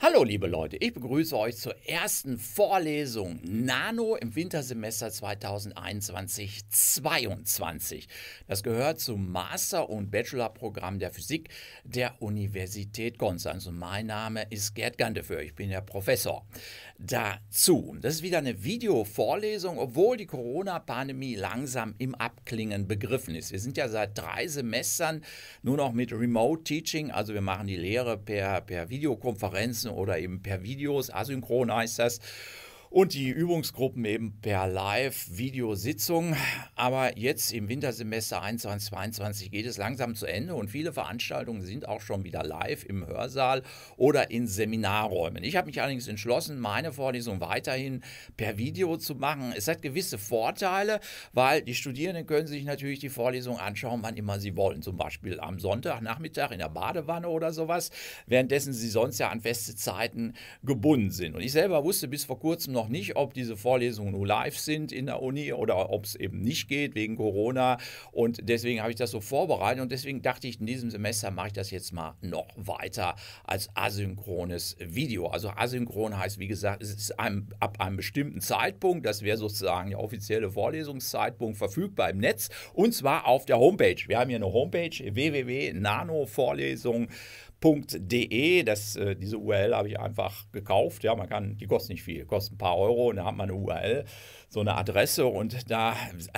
Hallo liebe Leute, ich begrüße euch zur ersten Vorlesung Nano im Wintersemester 2021-22. Das gehört zum Master- und Bachelorprogramm der Physik der Universität Konstanz und mein Name ist Gerd Ganteföhr, ich bin der Professor. Dazu, das ist wieder eine Videovorlesung, obwohl die Corona-Pandemie langsam im Abklingen begriffen ist. Wir sind ja seit drei Semestern nur noch mit Remote Teaching, also wir machen die Lehre per, per Videokonferenz Konferenzen oder eben per Videos, asynchron heißt das und die Übungsgruppen eben per Live-Videositzung. Aber jetzt im Wintersemester 2021 geht es langsam zu Ende und viele Veranstaltungen sind auch schon wieder live im Hörsaal oder in Seminarräumen. Ich habe mich allerdings entschlossen, meine Vorlesung weiterhin per Video zu machen. Es hat gewisse Vorteile, weil die Studierenden können sich natürlich die Vorlesung anschauen, wann immer sie wollen. Zum Beispiel am Sonntagnachmittag in der Badewanne oder sowas, währenddessen sie sonst ja an feste Zeiten gebunden sind. Und ich selber wusste bis vor kurzem noch, noch nicht, ob diese Vorlesungen nur live sind in der Uni oder ob es eben nicht geht wegen Corona. Und deswegen habe ich das so vorbereitet und deswegen dachte ich, in diesem Semester mache ich das jetzt mal noch weiter als asynchrones Video. Also asynchron heißt, wie gesagt, es ist einem, ab einem bestimmten Zeitpunkt, das wäre sozusagen der offizielle Vorlesungszeitpunkt, verfügbar im Netz und zwar auf der Homepage. Wir haben hier eine Homepage www.nanovorlesung.com www.de. äh, diese URL habe ich einfach gekauft. Ja, man kann, die kostet nicht viel, kostet ein paar Euro und da hat man eine URL so eine Adresse und da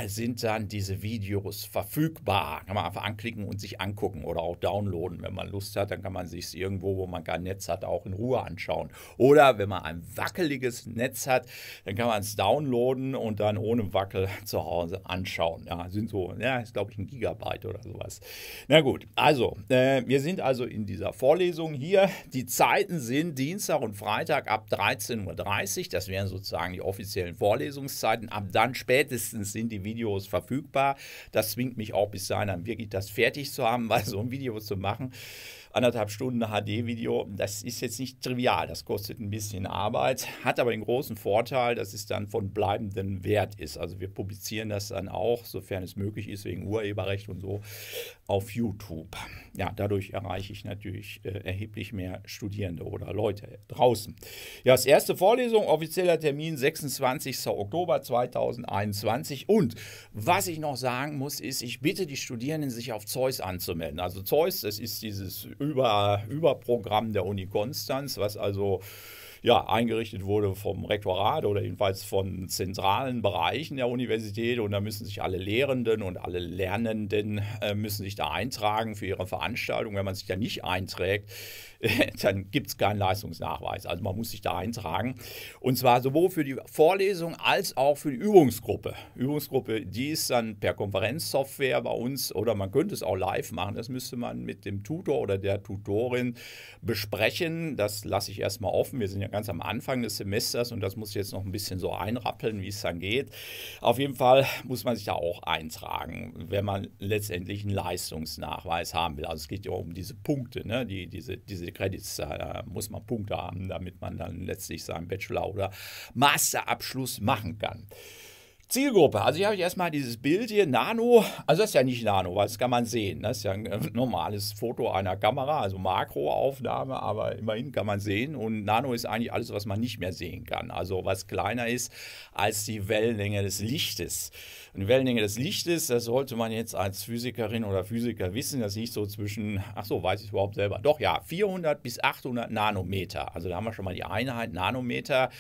sind dann diese Videos verfügbar. Kann man einfach anklicken und sich angucken oder auch downloaden. Wenn man Lust hat, dann kann man sich es irgendwo, wo man kein Netz hat, auch in Ruhe anschauen. Oder wenn man ein wackeliges Netz hat, dann kann man es downloaden und dann ohne Wackel zu Hause anschauen. Ja, sind so, ja, ist glaube ich ein Gigabyte oder sowas. Na gut, also, äh, wir sind also in dieser Vorlesung hier. Die Zeiten sind Dienstag und Freitag ab 13.30 Uhr. Das wären sozusagen die offiziellen Vorlesungszeiten. Webseiten. Ab dann spätestens sind die Videos verfügbar. Das zwingt mich auch bis dahin dann wirklich das fertig zu haben, weil so ein Video zu machen, anderthalb Stunden HD-Video, das ist jetzt nicht trivial, das kostet ein bisschen Arbeit, hat aber den großen Vorteil, dass es dann von bleibendem Wert ist. Also wir publizieren das dann auch, sofern es möglich ist, wegen Urheberrecht und so, auf YouTube. Ja, dadurch erreiche ich natürlich äh, erheblich mehr Studierende oder Leute draußen. Ja, das erste Vorlesung, offizieller Termin 26. Oktober 2021. Und was ich noch sagen muss, ist, ich bitte die Studierenden, sich auf Zeus anzumelden. Also Zeus, das ist dieses über, Überprogramm der Uni Konstanz, was also ja, eingerichtet wurde vom Rektorat oder jedenfalls von zentralen Bereichen der Universität. Und da müssen sich alle Lehrenden und alle Lernenden äh, müssen sich da eintragen für ihre Veranstaltung. Wenn man sich da nicht einträgt, dann gibt es keinen Leistungsnachweis. Also man muss sich da eintragen. Und zwar sowohl für die Vorlesung als auch für die Übungsgruppe. Übungsgruppe, die ist dann per Konferenzsoftware bei uns oder man könnte es auch live machen. Das müsste man mit dem Tutor oder der Tutorin besprechen. Das lasse ich erstmal offen. Wir sind ja ganz am Anfang des Semesters und das muss ich jetzt noch ein bisschen so einrappeln, wie es dann geht. Auf jeden Fall muss man sich da auch eintragen, wenn man letztendlich einen Leistungsnachweis haben will. Also es geht ja um diese Punkte, ne? die, diese, diese Credits, da muss man Punkte haben, damit man dann letztlich seinen Bachelor- oder Masterabschluss machen kann. Zielgruppe. Also hier habe ich erstmal dieses Bild hier, Nano. Also das ist ja nicht Nano, weil das kann man sehen. Das ist ja ein äh, normales Foto einer Kamera, also Makroaufnahme, aber immerhin kann man sehen. Und Nano ist eigentlich alles, was man nicht mehr sehen kann. Also was kleiner ist als die Wellenlänge des Lichtes. Und die Wellenlänge des Lichtes, das sollte man jetzt als Physikerin oder Physiker wissen, das liegt so zwischen, ach so, weiß ich überhaupt selber. Doch ja, 400 bis 800 Nanometer. Also da haben wir schon mal die Einheit Nanometer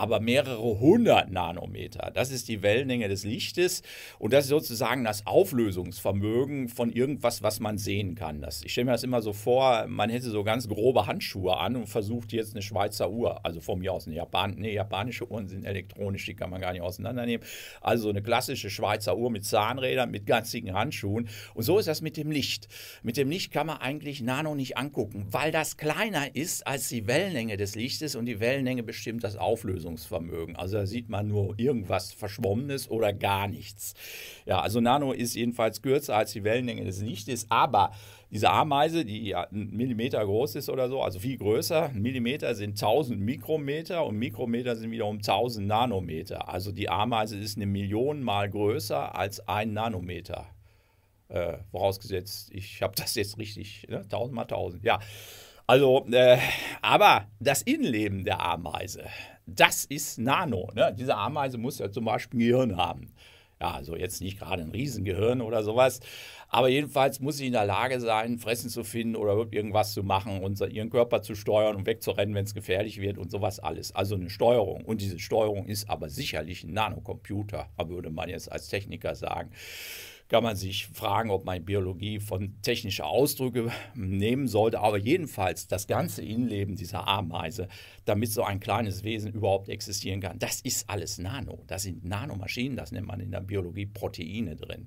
aber mehrere hundert Nanometer. Das ist die Wellenlänge des Lichtes und das ist sozusagen das Auflösungsvermögen von irgendwas, was man sehen kann. Das, ich stelle mir das immer so vor, man hätte so ganz grobe Handschuhe an und versucht jetzt eine Schweizer Uhr, also von mir aus eine Japan, nee, japanische Uhren sind elektronisch, die kann man gar nicht auseinandernehmen. Also so eine klassische Schweizer Uhr mit Zahnrädern, mit ganzigen Handschuhen. Und so ist das mit dem Licht. Mit dem Licht kann man eigentlich Nano nicht angucken, weil das kleiner ist als die Wellenlänge des Lichtes und die Wellenlänge bestimmt das Auflösungsvermögen. Fassungsvermögen. Also da sieht man nur irgendwas Verschwommenes oder gar nichts. Ja, also Nano ist jedenfalls kürzer als die Wellenlänge des Lichtes, aber diese Ameise, die ja einen Millimeter groß ist oder so, also viel größer, ein Millimeter sind 1000 Mikrometer und Mikrometer sind wiederum 1000 Nanometer. Also die Ameise ist eine Million mal größer als ein Nanometer. Äh, vorausgesetzt, ich habe das jetzt richtig, ne? 1000 mal 1000, ja. Also, äh, aber das Innenleben der Ameise, das ist Nano. Ne? Diese Ameise muss ja zum Beispiel ein Gehirn haben. Ja, also jetzt nicht gerade ein Riesengehirn oder sowas. Aber jedenfalls muss sie in der Lage sein, Fressen zu finden oder irgendwas zu machen und ihren Körper zu steuern und wegzurennen, wenn es gefährlich wird und sowas alles. Also eine Steuerung. Und diese Steuerung ist aber sicherlich ein Nanocomputer, würde man jetzt als Techniker sagen kann man sich fragen, ob man Biologie von technische Ausdrücke nehmen sollte. Aber jedenfalls das ganze Innenleben dieser Ameise, damit so ein kleines Wesen überhaupt existieren kann, das ist alles Nano. Das sind Nanomaschinen, das nennt man in der Biologie Proteine drin.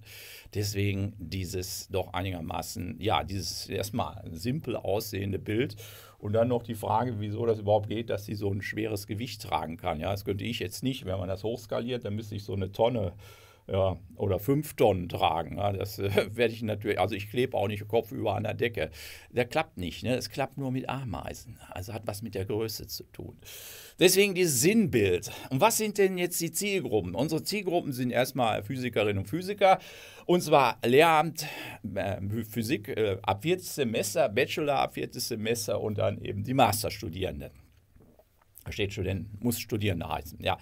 Deswegen dieses doch einigermaßen, ja, dieses erstmal simpel aussehende Bild. Und dann noch die Frage, wieso das überhaupt geht, dass sie so ein schweres Gewicht tragen kann. Ja, das könnte ich jetzt nicht. Wenn man das hochskaliert, dann müsste ich so eine Tonne äh, ja, oder fünf Tonnen tragen. Ja, das äh, werde ich natürlich, also ich klebe auch nicht kopfüber an der Decke. Der klappt nicht, ne? das klappt nur mit Ameisen. Also hat was mit der Größe zu tun. Deswegen dieses Sinnbild. Und was sind denn jetzt die Zielgruppen? Unsere Zielgruppen sind erstmal Physikerinnen und Physiker. Und zwar Lehramt, äh, Physik äh, ab viertes Semester, Bachelor ab viertes Semester und dann eben die Masterstudierenden steht Student, muss Studierende heißen, ja.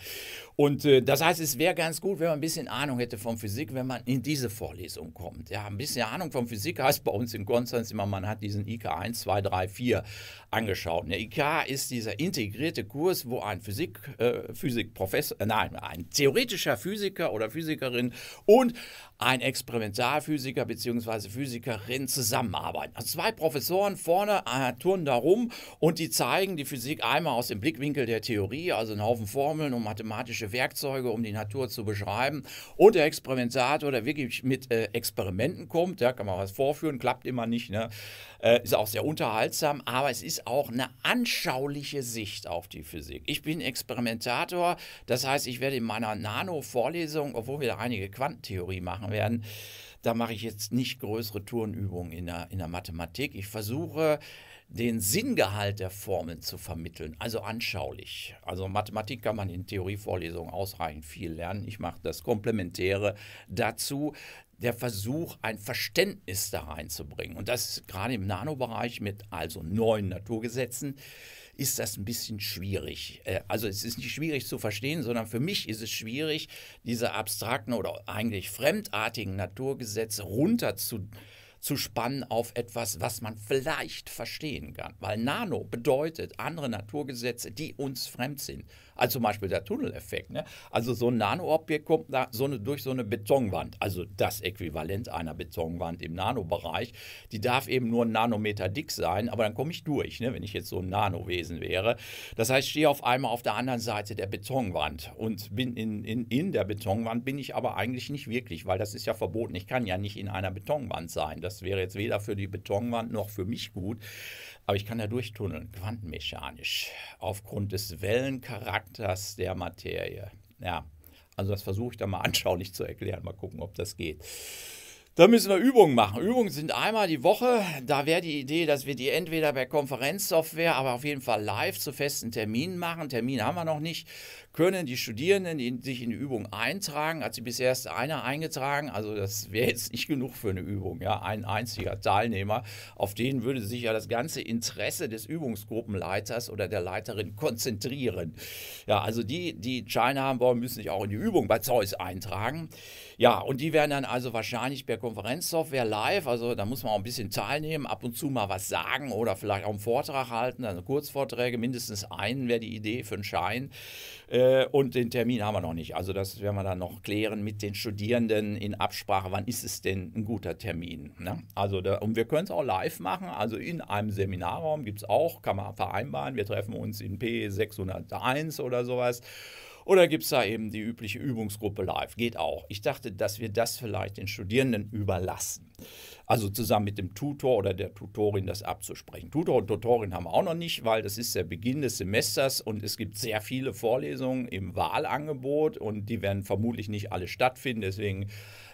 Und äh, das heißt, es wäre ganz gut, wenn man ein bisschen Ahnung hätte von Physik, wenn man in diese Vorlesung kommt. Ja, ein bisschen Ahnung von Physik heißt bei uns in Konstanz immer, man hat diesen IK 1, 2, 3, 4 angeschaut. Der ne. IK ist dieser integrierte Kurs, wo ein Physik, äh, Physikprofessor, äh, nein, ein theoretischer Physiker oder Physikerin und ein Experimentalphysiker bzw. Physikerin zusammenarbeiten. Also zwei Professoren vorne äh, turnen da rum und die zeigen die Physik einmal aus dem Blickwinkel der Theorie, also einen Haufen Formeln und mathematische Werkzeuge, um die Natur zu beschreiben. Und der Experimentator, der wirklich mit äh, Experimenten kommt, da ja, kann man was vorführen, klappt immer nicht, ne? Äh, ist auch sehr unterhaltsam, aber es ist auch eine anschauliche Sicht auf die Physik. Ich bin Experimentator, das heißt, ich werde in meiner Nano-Vorlesung, obwohl wir da einige Quantentheorie machen werden, da mache ich jetzt nicht größere Turnübungen in der, in der Mathematik. Ich versuche, den Sinngehalt der Formeln zu vermitteln, also anschaulich. Also Mathematik kann man in Theorievorlesungen ausreichend viel lernen. Ich mache das Komplementäre dazu, der Versuch, ein Verständnis da reinzubringen. Und das gerade im Nanobereich mit also neuen Naturgesetzen ist das ein bisschen schwierig. Äh, also es ist nicht schwierig zu verstehen, sondern für mich ist es schwierig, diese abstrakten oder eigentlich fremdartigen Naturgesetze runter zu, zu spannen auf etwas, was man vielleicht verstehen kann. Weil Nano bedeutet andere Naturgesetze, die uns fremd sind. Also zum Beispiel der Tunneleffekt. Ne? Also so ein Nanoobjekt kommt da so eine, durch so eine Betonwand, also das Äquivalent einer Betonwand im Nanobereich. Die darf eben nur einen Nanometer dick sein, aber dann komme ich durch, ne? wenn ich jetzt so ein Nanowesen wäre. Das heißt, ich stehe auf einmal auf der anderen Seite der Betonwand und bin in, in, in der Betonwand bin ich aber eigentlich nicht wirklich, weil das ist ja verboten. Ich kann ja nicht in einer Betonwand sein. Das wäre jetzt weder für die Betonwand noch für mich gut. Aber ich kann da durchtunneln, quantenmechanisch, aufgrund des Wellencharakters der Materie. Ja, also das versuche ich dann mal anschaulich zu erklären, mal gucken, ob das geht. Da müssen wir Übungen machen. Übungen sind einmal die Woche. Da wäre die Idee, dass wir die entweder per Konferenzsoftware, aber auf jeden Fall live zu festen Terminen machen. Termin haben wir noch nicht können die Studierenden in, sich in die Übung eintragen. Hat sie bisher erst einer eingetragen, also das wäre jetzt nicht genug für eine Übung, ja, ein einziger Teilnehmer. Auf den würde sich ja das ganze Interesse des Übungsgruppenleiters oder der Leiterin konzentrieren. Ja, also die, die Scheine haben wollen, müssen sich auch in die Übung bei Zeus eintragen. Ja, und die werden dann also wahrscheinlich per Konferenzsoftware live, also da muss man auch ein bisschen teilnehmen, ab und zu mal was sagen oder vielleicht auch einen Vortrag halten, also Kurzvorträge, mindestens einen wäre die Idee für einen Schein. Äh, äh, und den Termin haben wir noch nicht. Also das werden wir dann noch klären mit den Studierenden in Absprache, wann ist es denn ein guter Termin. Ne? Also da, und wir können es auch live machen. Also in einem Seminarraum gibt es auch, kann man vereinbaren. Wir treffen uns in P601 oder sowas. Oder gibt es da eben die übliche Übungsgruppe live? Geht auch. Ich dachte, dass wir das vielleicht den Studierenden überlassen. Also zusammen mit dem Tutor oder der Tutorin das abzusprechen. Tutor und Tutorin haben wir auch noch nicht, weil das ist der Beginn des Semesters und es gibt sehr viele Vorlesungen im Wahlangebot und die werden vermutlich nicht alle stattfinden. Deswegen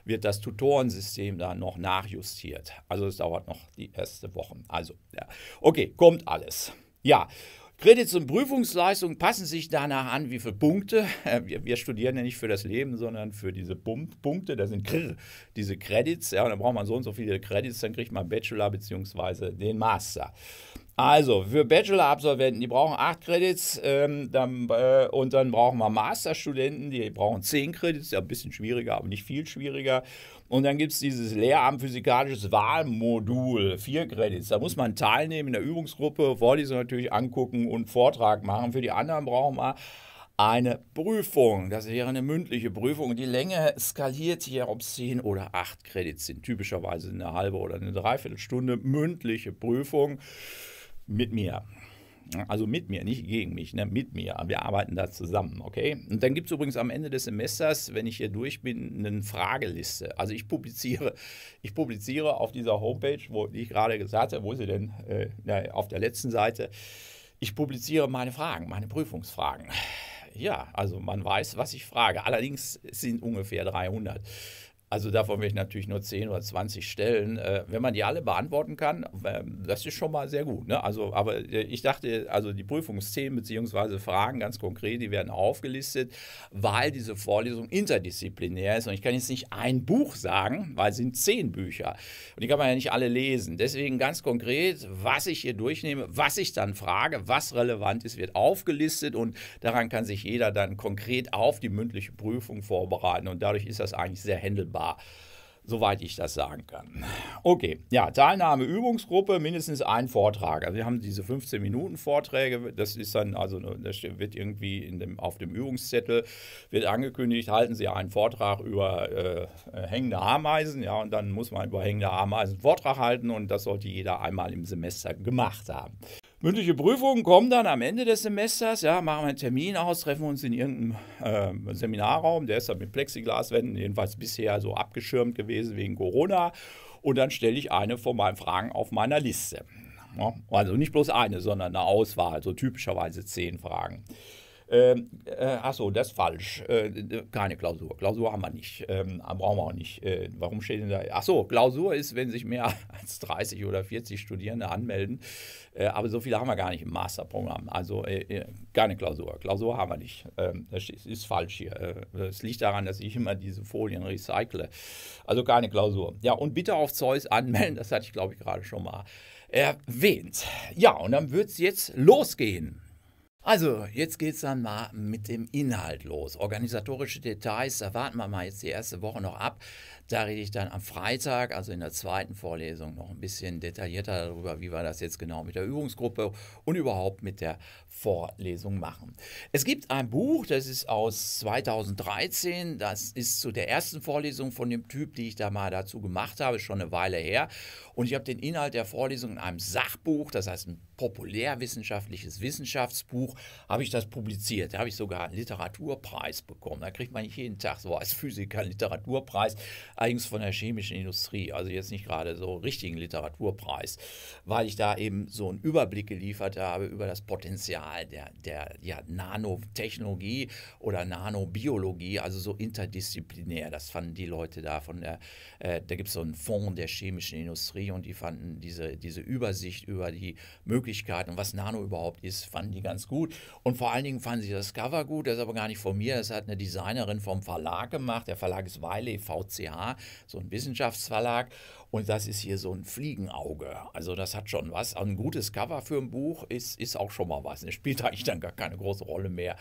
wird das Tutorensystem da noch nachjustiert. Also es dauert noch die erste Woche. Also, ja. okay, kommt alles. Ja, Kredits und Prüfungsleistungen passen sich danach an, wie viele Punkte. Äh, wir, wir studieren ja nicht für das Leben, sondern für diese Punkte. Da sind Krr, diese Credits. Ja, und dann braucht man so und so viele Credits, dann kriegt man Bachelor bzw. den Master. Also für Bachelor-Absolventen, die brauchen acht Credits ähm, dann, äh, und dann brauchen wir Masterstudenten, die brauchen zehn Credits, ja ein bisschen schwieriger, aber nicht viel schwieriger. Und dann gibt es dieses Lehramt physikalisches Wahlmodul, vier Credits. Da muss man teilnehmen in der Übungsgruppe, Vorlesung natürlich angucken und Vortrag machen. Für die anderen brauchen wir eine Prüfung. Das wäre eine mündliche Prüfung. Die Länge skaliert hier, ob es 10 oder acht Credits sind. Typischerweise eine halbe oder eine Dreiviertelstunde mündliche Prüfung mit mir. Also mit mir, nicht gegen mich, ne? mit mir. Wir arbeiten da zusammen, okay? Und dann gibt es übrigens am Ende des Semesters, wenn ich hier durch bin, eine Frageliste. Also ich publiziere, ich publiziere auf dieser Homepage, wo ich gerade gesagt habe, wo sie denn, äh, auf der letzten Seite, ich publiziere meine Fragen, meine Prüfungsfragen. Ja, also man weiß, was ich frage. Allerdings sind ungefähr 300. Also davon will ich natürlich nur 10 oder 20 stellen. Äh, wenn man die alle beantworten kann, ähm, das ist schon mal sehr gut. Ne? Also, aber äh, ich dachte, also die Prüfungsthemen bzw. Fragen ganz konkret, die werden aufgelistet, weil diese Vorlesung interdisziplinär ist. Und ich kann jetzt nicht ein Buch sagen, weil es sind zehn Bücher. Und die kann man ja nicht alle lesen. Deswegen ganz konkret, was ich hier durchnehme, was ich dann frage, was relevant ist, wird aufgelistet und daran kann sich jeder dann konkret auf die mündliche Prüfung vorbereiten. Und dadurch ist das eigentlich sehr händelbar war. Soweit ich das sagen kann. Okay, ja, Teilnahme Übungsgruppe, mindestens ein Vortrag. Also wir haben diese 15 Minuten Vorträge, das ist dann, also ne, das wird irgendwie in dem, auf dem Übungszettel, wird angekündigt, halten Sie einen Vortrag über äh, äh hängende Ameisen, ja, und dann muss man über hängende Ameisen einen Vortrag halten und das sollte jeder einmal im Semester gemacht haben mündliche Prüfungen kommen dann am Ende des Semesters, ja, machen wir einen Termin aus, treffen uns in irgendeinem äh, Seminarraum, der ist dann mit Plexiglaswänden jedenfalls bisher so abgeschirmt gewesen wegen Corona. Und dann stelle ich eine von meinen Fragen auf meiner Liste. Ja, also nicht bloß eine, sondern eine Auswahl, so typischerweise zehn Fragen. Ähm, äh, achso, das ist falsch. Äh, keine Klausur. Klausur haben wir nicht. Ähm, äh, brauchen wir auch nicht. Äh, warum steht denn da? Achso, Klausur ist, wenn sich mehr als 30 oder 40 Studierende anmelden. Äh, aber so viele haben wir gar nicht im Masterprogramm. Also äh, keine Klausur. Klausur haben wir nicht. Ähm, das ist, ist falsch hier. Es liegt daran, dass ich immer diese Folien recycle. Also keine Klausur. Ja, und bitte auf Zeus anmelden. Das hatte ich, glaube ich, gerade schon mal erwähnt. Ja, und dann wird es jetzt losgehen. Also, jetzt geht es dann mal mit dem Inhalt los. Organisatorische Details, da warten wir mal jetzt die erste Woche noch ab. Da rede ich dann am Freitag, also in der zweiten Vorlesung, noch ein bisschen detaillierter darüber, wie wir das jetzt genau mit der Übungsgruppe und überhaupt mit der Vorlesung machen. Es gibt ein Buch, das ist aus 2013, das ist zu der ersten Vorlesung von dem Typ, die ich da mal dazu gemacht habe, schon eine Weile her. Und ich habe den Inhalt der Vorlesung in einem Sachbuch, das heißt ein populärwissenschaftliches Wissenschaftsbuch, habe ich das publiziert. Da habe ich sogar einen Literaturpreis bekommen. Da kriegt man nicht jeden Tag so als Physiker einen Literaturpreis, eigens von der chemischen Industrie. Also jetzt nicht gerade so einen richtigen Literaturpreis, weil ich da eben so einen Überblick geliefert habe über das Potenzial der, der ja, Nanotechnologie oder Nanobiologie, also so interdisziplinär. Das fanden die Leute da von der, äh, da gibt es so einen Fonds der chemischen Industrie Theorie und die fanden diese, diese Übersicht über die Möglichkeiten und was Nano überhaupt ist, fanden die ganz gut. Und vor allen Dingen fanden sie das Cover gut, das ist aber gar nicht von mir, das hat eine Designerin vom Verlag gemacht. Der Verlag ist Wiley VCH, so ein Wissenschaftsverlag. Und das ist hier so ein Fliegenauge. Also das hat schon was. Ein gutes Cover für ein Buch ist, ist auch schon mal was. Es spielt eigentlich dann gar keine große Rolle mehr,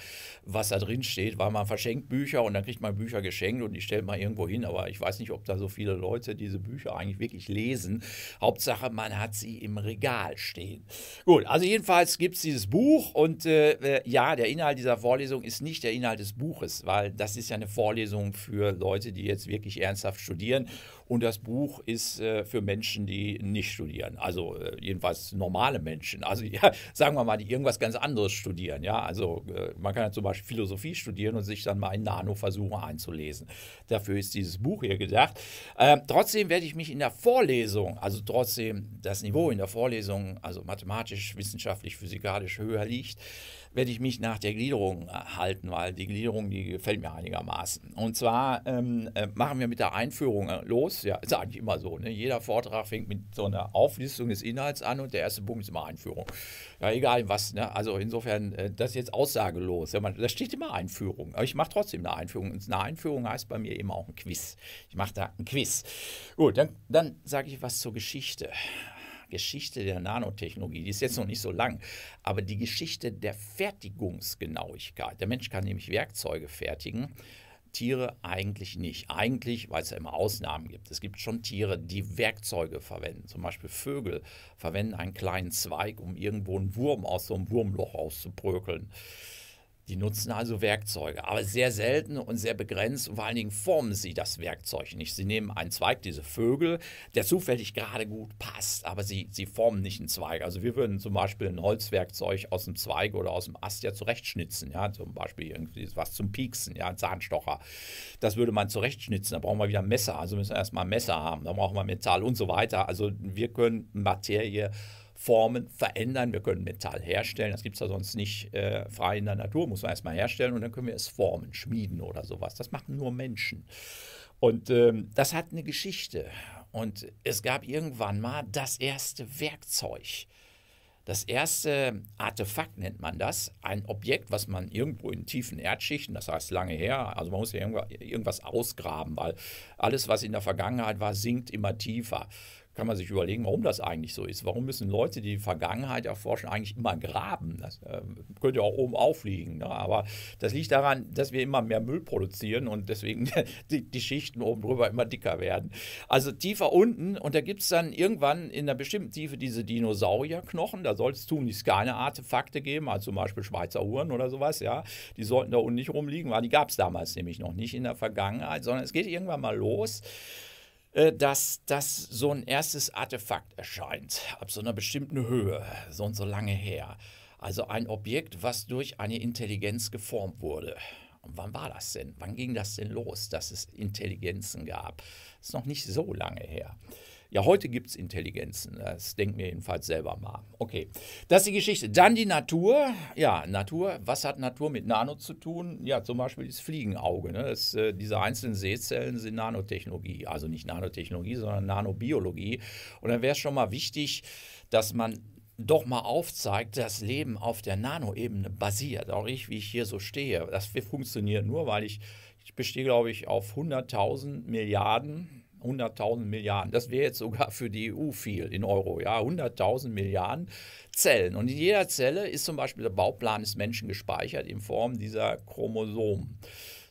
was da drin steht, weil man verschenkt Bücher und dann kriegt man Bücher geschenkt und die stellt man irgendwo hin. Aber ich weiß nicht, ob da so viele Leute diese Bücher eigentlich wirklich lesen. Hauptsache, man hat sie im Regal stehen. Gut, also jedenfalls gibt es dieses Buch und äh, äh, ja, der Inhalt dieser Vorlesung ist nicht der Inhalt des Buches, weil das ist ja eine Vorlesung für Leute, die jetzt wirklich ernsthaft studieren und das Buch ist äh, für Menschen, die nicht studieren, also äh, jedenfalls normale Menschen. Also ja, sagen wir mal, die irgendwas ganz anderes studieren. Ja, also äh, man kann ja zum Beispiel Philosophie studieren und sich dann mal in Nano versuchen einzulesen. Dafür ist dieses Buch hier gedacht. Ähm, trotzdem werde ich mich in der Vorlesung, also trotzdem das Niveau in der Vorlesung, also mathematisch, wissenschaftlich, physikalisch höher liegt, werde ich mich nach der Gliederung äh, halten, weil die Gliederung, die gefällt mir einigermaßen. Und zwar ähm, äh, machen wir mit der Einführung äh, los ist ja ist eigentlich immer so. Ne? Jeder Vortrag fängt mit so einer Auflistung des Inhalts an und der erste Punkt ist immer Einführung. Ja, egal was. Ne? Also insofern, äh, das ist jetzt aussagelos. Ja, man, da steht immer Einführung. Aber ich mache trotzdem eine Einführung. Und eine Einführung heißt bei mir immer auch ein Quiz. Ich mache da ein Quiz. Gut, dann, dann sage ich was zur Geschichte. Geschichte der Nanotechnologie, die ist jetzt noch nicht so lang, aber die Geschichte der Fertigungsgenauigkeit. Der Mensch kann nämlich Werkzeuge fertigen Tiere eigentlich nicht. Eigentlich, weil es ja immer Ausnahmen gibt. Es gibt schon Tiere, die Werkzeuge verwenden. Zum Beispiel Vögel verwenden einen kleinen Zweig, um irgendwo einen Wurm aus so einem Wurmloch rauszubrökeln. Die nutzen also Werkzeuge, aber sehr selten und sehr begrenzt. Und vor allen Dingen formen sie das Werkzeug nicht. Sie nehmen einen Zweig, diese Vögel, der zufällig gerade gut passt, aber sie, sie formen nicht einen Zweig. Also wir würden zum Beispiel ein Holzwerkzeug aus dem Zweig oder aus dem Ast ja zurechtschnitzen. Ja? Zum Beispiel irgendwie was zum Pieksen, ja? ein Zahnstocher. Das würde man zurechtschnitzen. Da brauchen wir wieder ein Messer. Also müssen wir erstmal ein Messer haben. Da brauchen wir Metall und so weiter. Also wir können Materie Formen verändern. Wir können Metall herstellen, das gibt es ja sonst nicht äh, frei in der Natur, muss man erstmal herstellen und dann können wir es formen, schmieden oder sowas. Das machen nur Menschen. Und ähm, das hat eine Geschichte. Und es gab irgendwann mal das erste Werkzeug. Das erste Artefakt nennt man das, ein Objekt, was man irgendwo in tiefen Erdschichten, das heißt lange her, also man muss ja irgendwas ausgraben, weil alles, was in der Vergangenheit war, sinkt immer tiefer kann man sich überlegen, warum das eigentlich so ist. Warum müssen Leute, die die Vergangenheit erforschen, eigentlich immer graben? Das äh, könnte ja auch oben aufliegen. Ne? Aber das liegt daran, dass wir immer mehr Müll produzieren und deswegen die, die Schichten oben drüber immer dicker werden. Also tiefer unten und da gibt es dann irgendwann in einer bestimmten Tiefe diese Dinosaurierknochen. Da soll es tunlichst keine Artefakte geben, also zum Beispiel Schweizer Uhren oder sowas. Ja, Die sollten da unten nicht rumliegen, weil die gab es damals nämlich noch nicht in der Vergangenheit, sondern es geht irgendwann mal los. Äh, dass das so ein erstes Artefakt erscheint, ab so einer bestimmten Höhe, so und so lange her. Also ein Objekt, was durch eine Intelligenz geformt wurde. Und wann war das denn? Wann ging das denn los, dass es Intelligenzen gab? Das ist noch nicht so lange her. Ja, heute gibt es Intelligenzen. Das denkt mir jedenfalls selber mal. Okay, das ist die Geschichte. Dann die Natur. Ja, Natur. Was hat Natur mit Nano zu tun? Ja, zum Beispiel das Fliegenauge. Ne? Das, äh, diese einzelnen Sehzellen sind Nanotechnologie. Also nicht Nanotechnologie, sondern Nanobiologie. Und dann wäre es schon mal wichtig, dass man doch mal aufzeigt, dass Leben auf der Nanoebene basiert. Auch ich, wie ich hier so stehe. Das funktioniert nur, weil ich, ich bestehe, glaube ich, auf 100.000 Milliarden 100.000 Milliarden. Das wäre jetzt sogar für die EU viel in Euro. Ja, 100.000 Milliarden Zellen. Und in jeder Zelle ist zum Beispiel der Bauplan des Menschen gespeichert in Form dieser Chromosomen.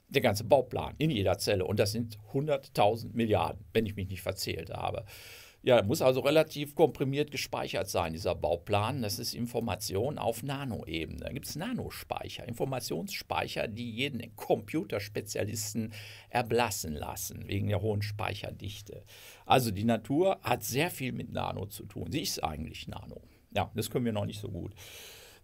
Der ganze Bauplan in jeder Zelle. Und das sind 100.000 Milliarden, wenn ich mich nicht verzählt habe. Ja, muss also relativ komprimiert gespeichert sein, dieser Bauplan. Das ist Information auf Nanoebene. Da gibt es Nanospeicher, Informationsspeicher, die jeden Computerspezialisten erblassen lassen, wegen der hohen Speicherdichte. Also die Natur hat sehr viel mit Nano zu tun. Sie ist eigentlich Nano. Ja, das können wir noch nicht so gut.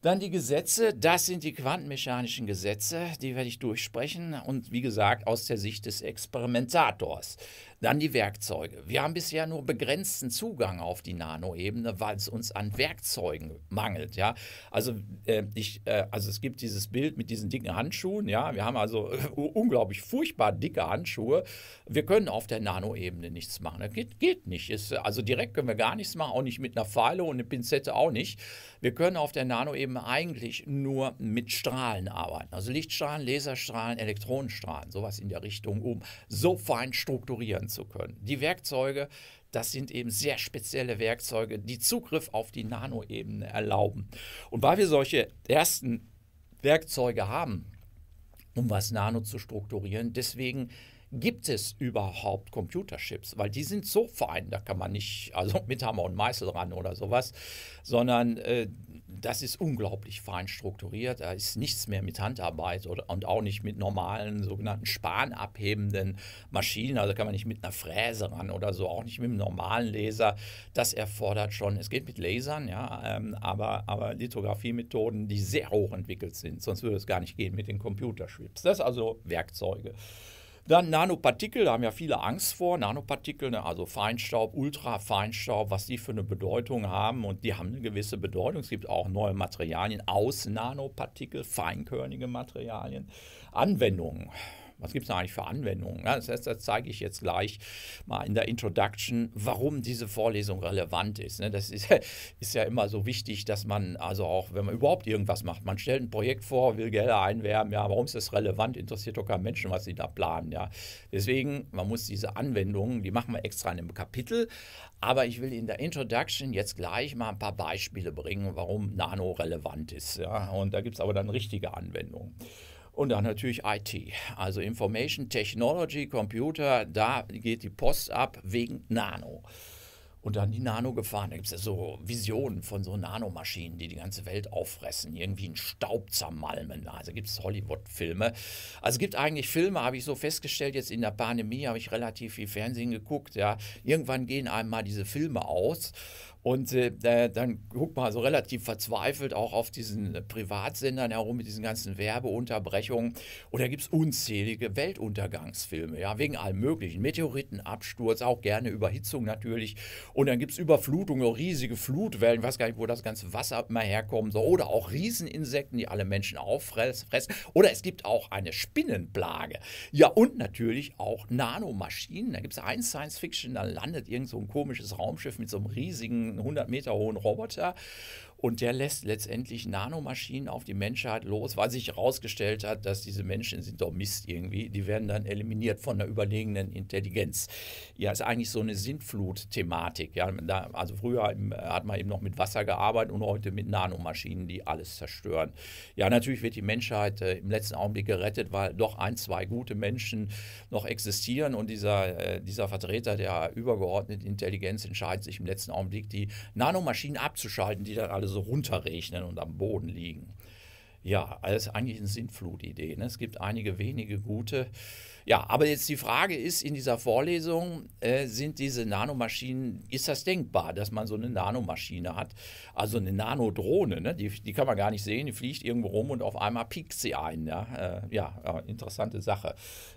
Dann die Gesetze, das sind die quantenmechanischen Gesetze, die werde ich durchsprechen und wie gesagt aus der Sicht des Experimentators. Dann die Werkzeuge. Wir haben bisher nur begrenzten Zugang auf die Nanoebene, weil es uns an Werkzeugen mangelt. Ja? Also, äh, ich, äh, also es gibt dieses Bild mit diesen dicken Handschuhen. Ja? Wir haben also äh, unglaublich furchtbar dicke Handschuhe. Wir können auf der Nanoebene nichts machen. Das geht, geht nicht. Ist, also direkt können wir gar nichts machen, auch nicht mit einer Pfeile und einer Pinzette auch nicht. Wir können auf der Nanoebene eigentlich nur mit Strahlen arbeiten. Also Lichtstrahlen, Laserstrahlen, Elektronenstrahlen, sowas in der Richtung, um so fein strukturieren zu können. Die Werkzeuge, das sind eben sehr spezielle Werkzeuge, die Zugriff auf die Nanoebene erlauben. Und weil wir solche ersten Werkzeuge haben, um was Nano zu strukturieren, deswegen gibt es überhaupt Computerchips? Weil die sind so fein, da kann man nicht, also mit Hammer und Meißel ran oder sowas, sondern äh, das ist unglaublich fein strukturiert. Da ist nichts mehr mit Handarbeit oder, und auch nicht mit normalen sogenannten spanabhebenden Maschinen. Also kann man nicht mit einer Fräse ran oder so, auch nicht mit einem normalen Laser. Das erfordert schon, es geht mit Lasern, ja, ähm, aber, aber Lithografiemethoden, die sehr hoch entwickelt sind. Sonst würde es gar nicht gehen mit den Computerschwips. Das also Werkzeuge. Dann Nanopartikel, da haben ja viele Angst vor. Nanopartikel, ne, also Feinstaub, Ultrafeinstaub, was die für eine Bedeutung haben. Und die haben eine gewisse Bedeutung. Es gibt auch neue Materialien aus Nanopartikel, feinkörnige Materialien. Anwendungen was gibt es eigentlich für Anwendungen? Ne? das heißt, das zeige ich jetzt gleich mal in der Introduction, warum diese Vorlesung relevant ist. Ne? Das ist, ist, ja immer so wichtig, dass man, also auch wenn man überhaupt irgendwas macht, man stellt ein Projekt vor, will Gelder einwerben, ja, warum ist das relevant? Interessiert doch keinen Menschen, was sie da planen. Ja? Deswegen, man muss diese Anwendungen, die machen wir extra in einem Kapitel, aber ich will in der Introduction jetzt gleich mal ein paar Beispiele bringen, warum Nano relevant ist. Ja? Und da gibt es aber dann richtige Anwendungen. Und dann natürlich IT, also Information Technology, Computer, da geht die Post ab wegen Nano. Und dann die Nano-Gefahren. Da gibt es ja so Visionen von so Nanomaschinen, die die ganze Welt auffressen, irgendwie einen Staub zermalmen. Also gibt es Hollywood-Filme. Also es gibt eigentlich Filme, habe ich so festgestellt, jetzt in der Pandemie habe ich relativ viel Fernsehen geguckt. Ja. Irgendwann gehen einem mal diese Filme aus. Und äh, dann guckt man so relativ verzweifelt auch auf diesen äh, Privatsendern herum mit diesen ganzen Werbeunterbrechungen. Und da gibt es unzählige Weltuntergangsfilme, ja, wegen allem möglichen. Meteoritenabsturz, auch gerne Überhitzung natürlich. Und dann gibt es Überflutungen, riesige Flutwellen, ich weiß gar nicht, wo das ganze Wasser immer herkommt. Oder auch Rieseninsekten, die alle Menschen auffressen. Oder es gibt auch eine Spinnenplage. Ja, und natürlich auch Nanomaschinen. Da gibt es ein Science-Fiction, da landet irgend so ein komisches Raumschiff mit so einem riesigen einen 100 Meter hohen Roboter und der lässt letztendlich Nanomaschinen auf die Menschheit los, weil sich herausgestellt hat, dass diese Menschen sind doch Mist irgendwie. Die werden dann eliminiert von der überlegenen Intelligenz. Ja, ist eigentlich so eine Sintflut-Thematik. Ja, da, also früher hat man eben noch mit Wasser gearbeitet und heute mit Nanomaschinen, die alles zerstören. Ja, natürlich wird die Menschheit äh, im letzten Augenblick gerettet, weil doch ein, zwei gute Menschen noch existieren und dieser, äh, dieser Vertreter der übergeordneten Intelligenz entscheidet sich im letzten Augenblick, die Nanomaschinen abzuschalten, die dann alles so runterregnen und am Boden liegen. Ja, alles eigentlich eine Sintflutidee. Ne? Es gibt einige wenige gute. Ja, aber jetzt die Frage ist in dieser Vorlesung, äh, sind diese Nanomaschinen, ist das denkbar, dass man so eine Nanomaschine hat? Also eine Nanodrohne, ne? die, die kann man gar nicht sehen, die fliegt irgendwo rum und auf einmal piekt sie ein. Ja, äh, ja interessante Sache.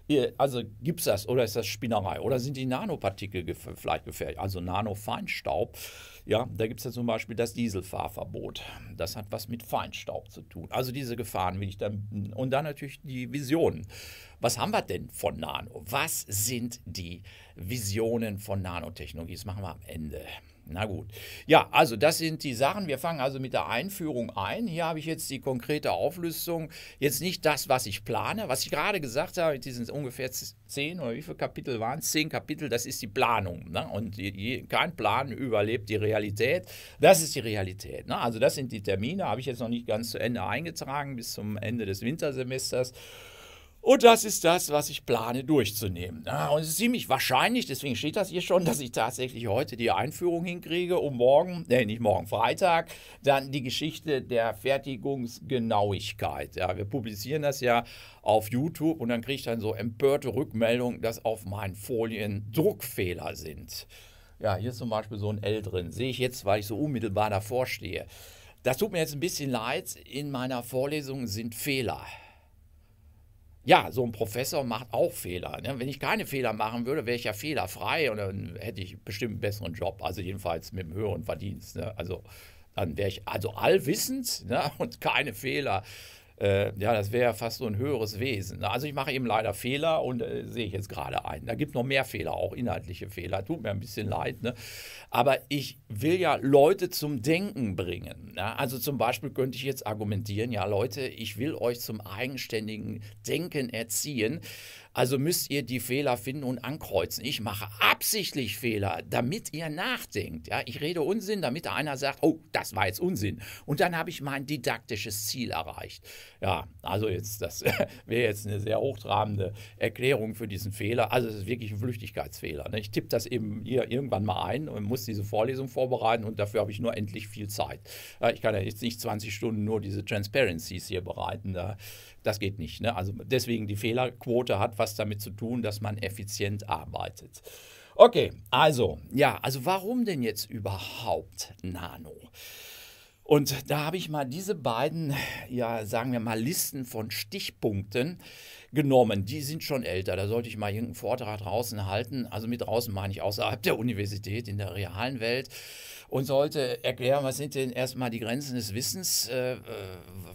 Äh, also gibt es das oder ist das Spinnerei? Oder sind die Nanopartikel vielleicht gefährlich? Also Nanofeinstaub. Feinstaub ja, da gibt es ja zum Beispiel das Dieselfahrverbot. Das hat was mit Feinstaub zu tun. Also diese Gefahren will ich dann. Und dann natürlich die Visionen. Was haben wir denn von Nano? Was sind die Visionen von Nanotechnologie? Das machen wir am Ende. Na gut. Ja, also das sind die Sachen. Wir fangen also mit der Einführung ein. Hier habe ich jetzt die konkrete Auflistung. Jetzt nicht das, was ich plane. Was ich gerade gesagt habe, die sind ungefähr zehn oder wie viele Kapitel waren es? Zehn Kapitel, das ist die Planung. Ne? Und kein Plan überlebt die Realität. Das ist die Realität. Ne? Also das sind die Termine, habe ich jetzt noch nicht ganz zu Ende eingetragen bis zum Ende des Wintersemesters. Und das ist das, was ich plane durchzunehmen. und es ist ziemlich wahrscheinlich, deswegen steht das hier schon, dass ich tatsächlich heute die Einführung hinkriege, um morgen, nee, nicht morgen, Freitag, dann die Geschichte der Fertigungsgenauigkeit. Ja, wir publizieren das ja auf YouTube und dann kriege ich dann so empörte Rückmeldungen, dass auf meinen Folien Druckfehler sind. Ja, hier ist zum Beispiel so ein L drin. Sehe ich jetzt, weil ich so unmittelbar davor stehe. Das tut mir jetzt ein bisschen leid. In meiner Vorlesung sind Fehler ja, so ein Professor macht auch Fehler. Ne? Wenn ich keine Fehler machen würde, wäre ich ja fehlerfrei und dann hätte ich bestimmt einen besseren Job, also jedenfalls mit einem höheren Verdienst. Ne? Also dann wäre ich also allwissend ne? und keine Fehler äh, ja, das wäre ja fast so ein höheres Wesen. Also ich mache eben leider Fehler und äh, sehe ich jetzt gerade ein. Da gibt es noch mehr Fehler, auch inhaltliche Fehler. Tut mir ein bisschen leid. Ne? Aber ich will ja Leute zum Denken bringen. Ne? Also zum Beispiel könnte ich jetzt argumentieren, ja Leute, ich will euch zum eigenständigen Denken erziehen. Also müsst ihr die Fehler finden und ankreuzen. Ich mache absichtlich Fehler, damit ihr nachdenkt. Ja, ich rede Unsinn, damit einer sagt, oh, das war jetzt Unsinn. Und dann habe ich mein didaktisches Ziel erreicht. Ja, also jetzt, das wäre jetzt eine sehr hochtrabende Erklärung für diesen Fehler. Also es ist wirklich ein Flüchtigkeitsfehler. Ne? Ich tippe das eben hier irgendwann mal ein und muss diese Vorlesung vorbereiten und dafür habe ich nur endlich viel Zeit. Ich kann ja jetzt nicht 20 Stunden nur diese Transparencies hier bereiten. Da das geht nicht. Ne? Also deswegen die Fehlerquote hat was damit zu tun, dass man effizient arbeitet. Okay, also, ja, also warum denn jetzt überhaupt Nano? Und da habe ich mal diese beiden, ja, sagen wir mal, Listen von Stichpunkten genommen. Die sind schon älter. Da sollte ich mal irgendeinen Vortrag draußen halten. Also mit draußen meine ich außerhalb der Universität, in der realen Welt und sollte erklären, was sind denn erstmal die Grenzen des Wissens, äh, äh,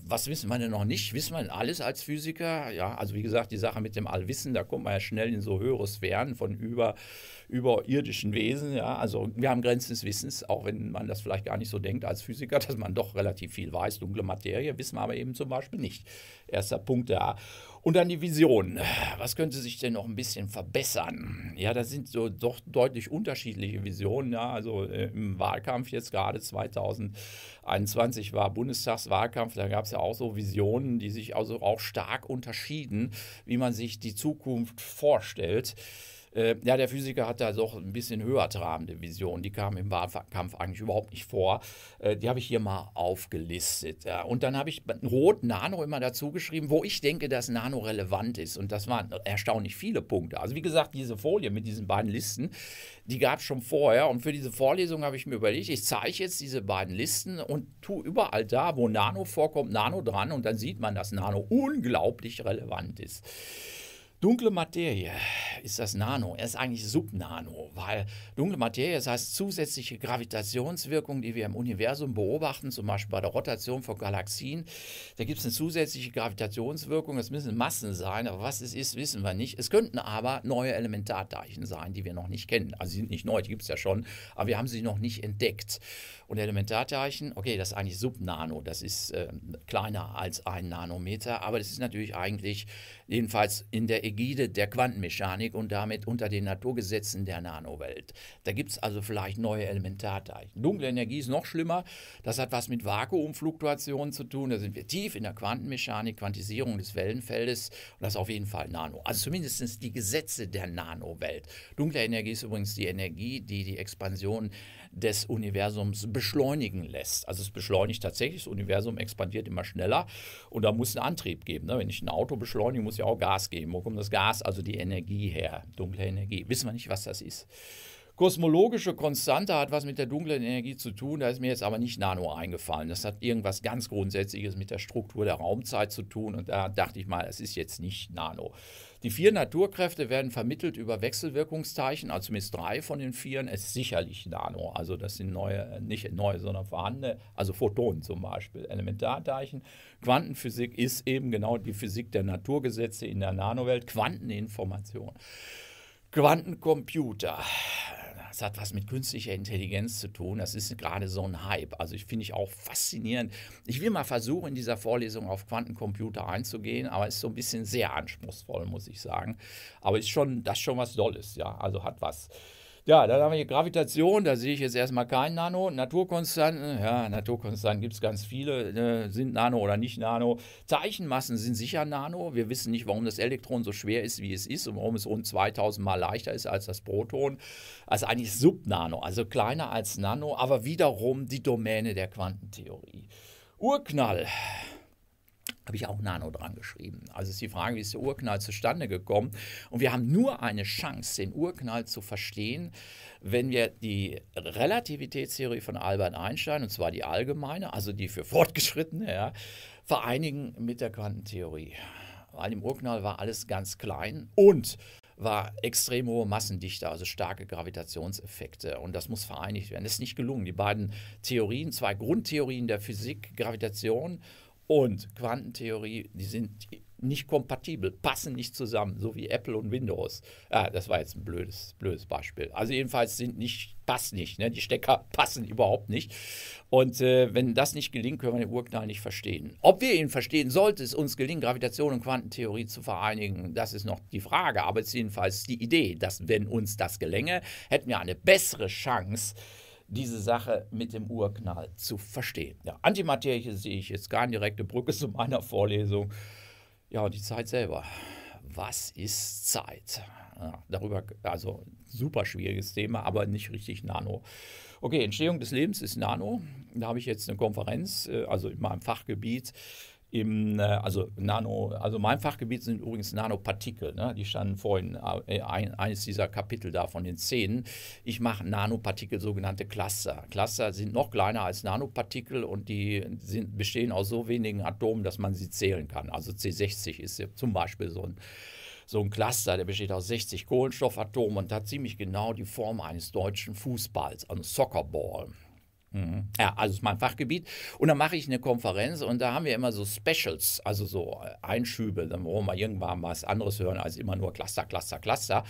was wissen wir denn noch nicht, wissen wir denn alles als Physiker? Ja, also wie gesagt, die Sache mit dem Allwissen, da kommt man ja schnell in so höhere Sphären von über, überirdischen Wesen, ja, also wir haben Grenzen des Wissens, auch wenn man das vielleicht gar nicht so denkt als Physiker, dass man doch relativ viel weiß, dunkle Materie, wissen wir aber eben zum Beispiel nicht. Erster Punkt da. Ja. Und dann die Vision. Was könnte sich denn noch ein bisschen verbessern? Ja, das sind so doch deutlich unterschiedliche Visionen. Ja, also äh, im Wahlkampf jetzt gerade 2021 war Bundestagswahlkampf, da gab es ja auch so Visionen, die sich also auch stark unterschieden, wie man sich die Zukunft vorstellt. Äh, ja, der Physiker hatte also auch ein bisschen höher trabende Visionen. Die kamen im Wahlkampf eigentlich überhaupt nicht vor. Äh, die habe ich hier mal aufgelistet. Ja. Und dann habe ich Rot Nano immer dazu geschrieben, wo ich denke, dass Nano relevant ist. Und das waren erstaunlich viele Punkte. Also wie gesagt, diese Folie mit diesen beiden Listen, die gab es schon vorher. Und für diese Vorlesung habe ich mir überlegt, ich zeige jetzt diese beiden Listen und tue überall da, wo Nano vorkommt, Nano dran. Und dann sieht man, dass Nano unglaublich relevant ist. Dunkle Materie ist das Nano. Er ist eigentlich Subnano, weil dunkle Materie, das heißt zusätzliche Gravitationswirkung, die wir im Universum beobachten, zum Beispiel bei der Rotation von Galaxien. Da gibt es eine zusätzliche Gravitationswirkung. Das müssen Massen sein, aber was es ist, wissen wir nicht. Es könnten aber neue Elementarteilchen sein, die wir noch nicht kennen. Also sie sind nicht neu, die gibt es ja schon, aber wir haben sie noch nicht entdeckt. Und Elementarteilchen, okay, das ist eigentlich Subnano, das ist äh, kleiner als ein Nanometer, aber das ist natürlich eigentlich jedenfalls in der Ägide der Quantenmechanik und damit unter den Naturgesetzen der Nanowelt. Da gibt es also vielleicht neue Elementarteilchen. Dunkle Energie ist noch schlimmer, das hat was mit Vakuumfluktuationen zu tun, da sind wir tief in der Quantenmechanik, Quantisierung des Wellenfeldes und das ist auf jeden Fall Nano. Also zumindest die Gesetze der Nanowelt. Dunkle Energie ist übrigens die Energie, die die Expansion des Universums beschleunigen lässt. Also es beschleunigt tatsächlich, das Universum expandiert immer schneller und da muss ein Antrieb geben. Ne? Wenn ich ein Auto beschleunige, muss ich auch Gas geben. Wo kommt das Gas, also die Energie her? Dunkle Energie. Wissen wir nicht, was das ist. Kosmologische Konstante hat was mit der dunklen Energie zu tun, da ist mir jetzt aber nicht Nano eingefallen. Das hat irgendwas ganz Grundsätzliches mit der Struktur der Raumzeit zu tun und da dachte ich mal, es ist jetzt nicht Nano. Die vier Naturkräfte werden vermittelt über Wechselwirkungszeichen, also zumindest drei von den vier ist sicherlich Nano. Also das sind neue, äh, nicht neue, sondern vorhandene, also Photonen zum Beispiel, Elementarteilchen. Quantenphysik ist eben genau die Physik der Naturgesetze in der Nanowelt, Quanteninformation. Quantencomputer das hat was mit künstlicher Intelligenz zu tun. Das ist gerade so ein Hype. Also ich finde ich auch faszinierend. Ich will mal versuchen, in dieser Vorlesung auf Quantencomputer einzugehen, aber es ist so ein bisschen sehr anspruchsvoll, muss ich sagen. Aber ist schon, das ist schon was Dolles, ja. Also hat was. Ja, dann haben wir hier Gravitation, da sehe ich jetzt erstmal kein Nano. Naturkonstanten, ja, Naturkonstanten gibt es ganz viele, ne, sind Nano oder nicht Nano. Zeichenmassen sind sicher Nano. Wir wissen nicht, warum das Elektron so schwer ist, wie es ist und warum es rund 2000 Mal leichter ist als das Proton. Also eigentlich Subnano, also kleiner als Nano, aber wiederum die Domäne der Quantentheorie. Urknall habe ich auch Nano dran geschrieben. Also ist die Frage, wie ist der Urknall zustande gekommen? Und wir haben nur eine Chance, den Urknall zu verstehen, wenn wir die Relativitätstheorie von Albert Einstein, und zwar die allgemeine, also die für Fortgeschrittene, ja, vereinigen mit der Quantentheorie. Weil im Urknall war alles ganz klein und war extrem hohe Massendichte, also starke Gravitationseffekte. Und das muss vereinigt werden. Das ist nicht gelungen. Die beiden Theorien, zwei Grundtheorien der Physik, Gravitation und Quantentheorie, die sind nicht kompatibel, passen nicht zusammen, so wie Apple und Windows. Ah, das war jetzt ein blödes, blödes Beispiel. Also jedenfalls sind nicht, passt nicht, ne? die Stecker passen überhaupt nicht. Und äh, wenn das nicht gelingt, können wir den Urknall nicht verstehen. Ob wir ihn verstehen, sollte es uns gelingen, Gravitation und Quantentheorie zu vereinigen, das ist noch die Frage. Aber es ist jedenfalls die Idee, dass wenn uns das gelänge, hätten wir eine bessere Chance, diese Sache mit dem Urknall zu verstehen. Ja, Antimaterie sehe ich jetzt gar eine direkte Brücke zu meiner Vorlesung. Ja, und die Zeit selber. Was ist Zeit? Ja, darüber, also super schwieriges Thema, aber nicht richtig Nano. Okay, Entstehung des Lebens ist Nano. Da habe ich jetzt eine Konferenz, äh, also in meinem Fachgebiet im, äh, also Nano, also mein Fachgebiet sind übrigens Nanopartikel. Ne? Die standen vorhin äh, eines dieser Kapitel da von den zehn. Ich mache Nanopartikel, sogenannte Cluster. Cluster sind noch kleiner als Nanopartikel und die sind, bestehen aus so wenigen Atomen, dass man sie zählen kann. Also C60 ist ja zum Beispiel so ein so ein Cluster, der besteht aus 60 Kohlenstoffatomen und hat ziemlich genau die Form eines deutschen Fußballs, also Soccerball. Mhm. Ja, also ist mein Fachgebiet. Und dann mache ich eine Konferenz und da haben wir immer so Specials, also so äh, Einschübe, dann wollen wir irgendwann was anderes hören als immer nur Cluster, Cluster, Cluster.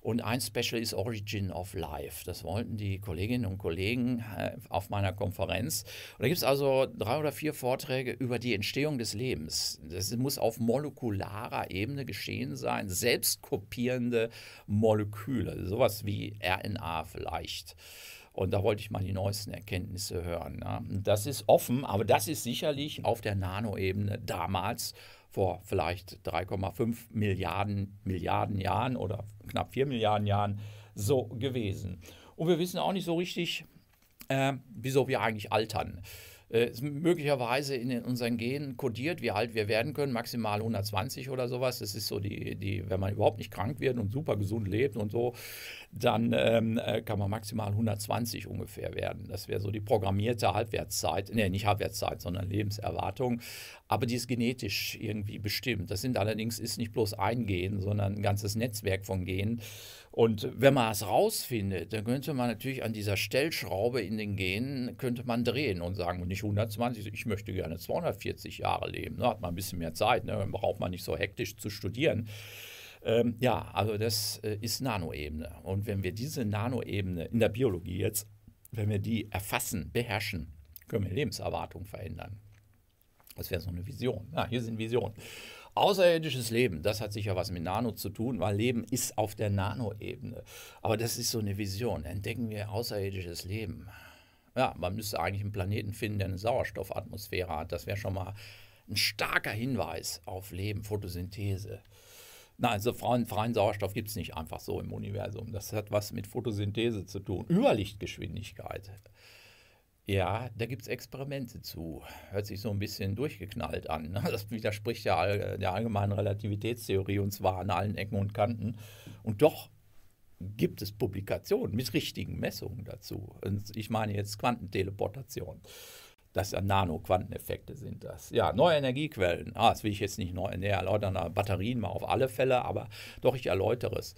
Und ein Special ist Origin of Life. Das wollten die Kolleginnen und Kollegen äh, auf meiner Konferenz. Und da gibt es also drei oder vier Vorträge über die Entstehung des Lebens. Das muss auf molekularer Ebene geschehen sein, selbstkopierende Moleküle, sowas wie RNA vielleicht. Und da wollte ich mal die neuesten Erkenntnisse hören. Ne? Das ist offen, aber das ist sicherlich auf der Nanoebene damals vor vielleicht 3,5 Milliarden, Milliarden Jahren oder knapp 4 Milliarden Jahren so gewesen. Und wir wissen auch nicht so richtig, äh, wieso wir eigentlich altern äh, ist möglicherweise in unseren Genen kodiert, wie alt wir werden können, maximal 120 oder sowas. Das ist so die, die wenn man überhaupt nicht krank wird und super gesund lebt und so, dann ähm, äh, kann man maximal 120 ungefähr werden. Das wäre so die programmierte Halbwertszeit, nee, nicht Halbwertszeit, sondern Lebenserwartung. Aber die ist genetisch irgendwie bestimmt. Das sind allerdings ist nicht bloß ein Gen, sondern ein ganzes Netzwerk von Genen. Und wenn man es rausfindet, dann könnte man natürlich an dieser Stellschraube in den Genen, könnte man drehen und sagen, nicht 120, ich möchte gerne 240 Jahre leben. Da ne? hat man ein bisschen mehr Zeit, ne? dann braucht man nicht so hektisch zu studieren. Ähm, ja, also das äh, ist Nanoebene. Und wenn wir diese Nanoebene in der Biologie jetzt, wenn wir die erfassen, beherrschen, können wir Lebenserwartung verändern. Das wäre so eine Vision. Ja, hier sind Visionen. Außerirdisches Leben, das hat sicher was mit Nano zu tun, weil Leben ist auf der Nanoebene. Aber das ist so eine Vision. Entdecken wir außerirdisches Leben. Ja, man müsste eigentlich einen Planeten finden, der eine Sauerstoffatmosphäre hat. Das wäre schon mal ein starker Hinweis auf Leben, Photosynthese. Nein, so freien, freien Sauerstoff gibt es nicht einfach so im Universum. Das hat was mit Photosynthese zu tun. Überlichtgeschwindigkeit. Ja, da gibt es Experimente zu. Hört sich so ein bisschen durchgeknallt an. Ne? Das widerspricht ja der, der allgemeinen Relativitätstheorie und zwar an allen Ecken und Kanten. Und doch gibt es Publikationen mit richtigen Messungen dazu. Und ich meine jetzt Quantenteleportation. Das ja Nano-Quanteneffekte sind das. Ja, neue Energiequellen. Ah, das will ich jetzt nicht neu, näher erläutern. Batterien mal auf alle Fälle, aber doch, ich erläutere es.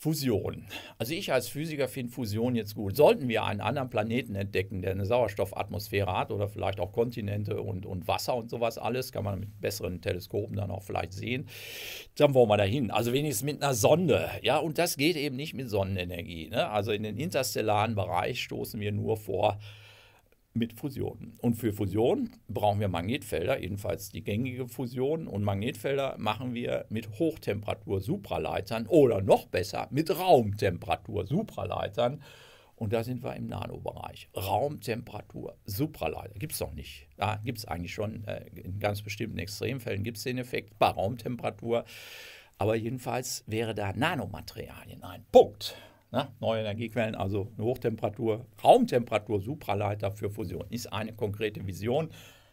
Fusion. Also ich als Physiker finde Fusion jetzt gut. Sollten wir einen anderen Planeten entdecken, der eine Sauerstoffatmosphäre hat oder vielleicht auch Kontinente und, und Wasser und sowas alles, kann man mit besseren Teleskopen dann auch vielleicht sehen, dann wollen wir dahin. Also wenigstens mit einer Sonde. Ja, und das geht eben nicht mit Sonnenenergie. Ne? Also in den interstellaren Bereich stoßen wir nur vor mit Fusionen. Und für Fusion brauchen wir Magnetfelder, jedenfalls die gängige Fusion. Und Magnetfelder machen wir mit Hochtemperatur-Supraleitern oder noch besser mit Raumtemperatur-Supraleitern. Und da sind wir im Nanobereich. Raumtemperatur, Supraleiter, gibt es noch nicht. Da gibt es eigentlich schon, äh, in ganz bestimmten Extremfällen gibt es den Effekt bei Raumtemperatur. Aber jedenfalls wäre da Nanomaterialien ein Punkt. Ne? Neue Energiequellen, also eine Hochtemperatur, Raumtemperatur, Supraleiter für Fusion ist eine konkrete Vision.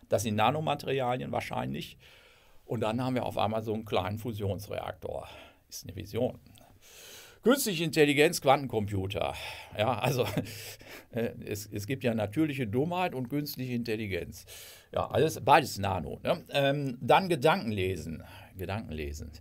Das sind Nanomaterialien wahrscheinlich. Und dann haben wir auf einmal so einen kleinen Fusionsreaktor. Ist eine Vision. Künstliche Intelligenz, Quantencomputer. Ja, also äh, es, es gibt ja natürliche Dummheit und künstliche Intelligenz. Ja, alles, beides Nano. Ne? Ähm, dann Gedankenlesen. Gedankenlesen.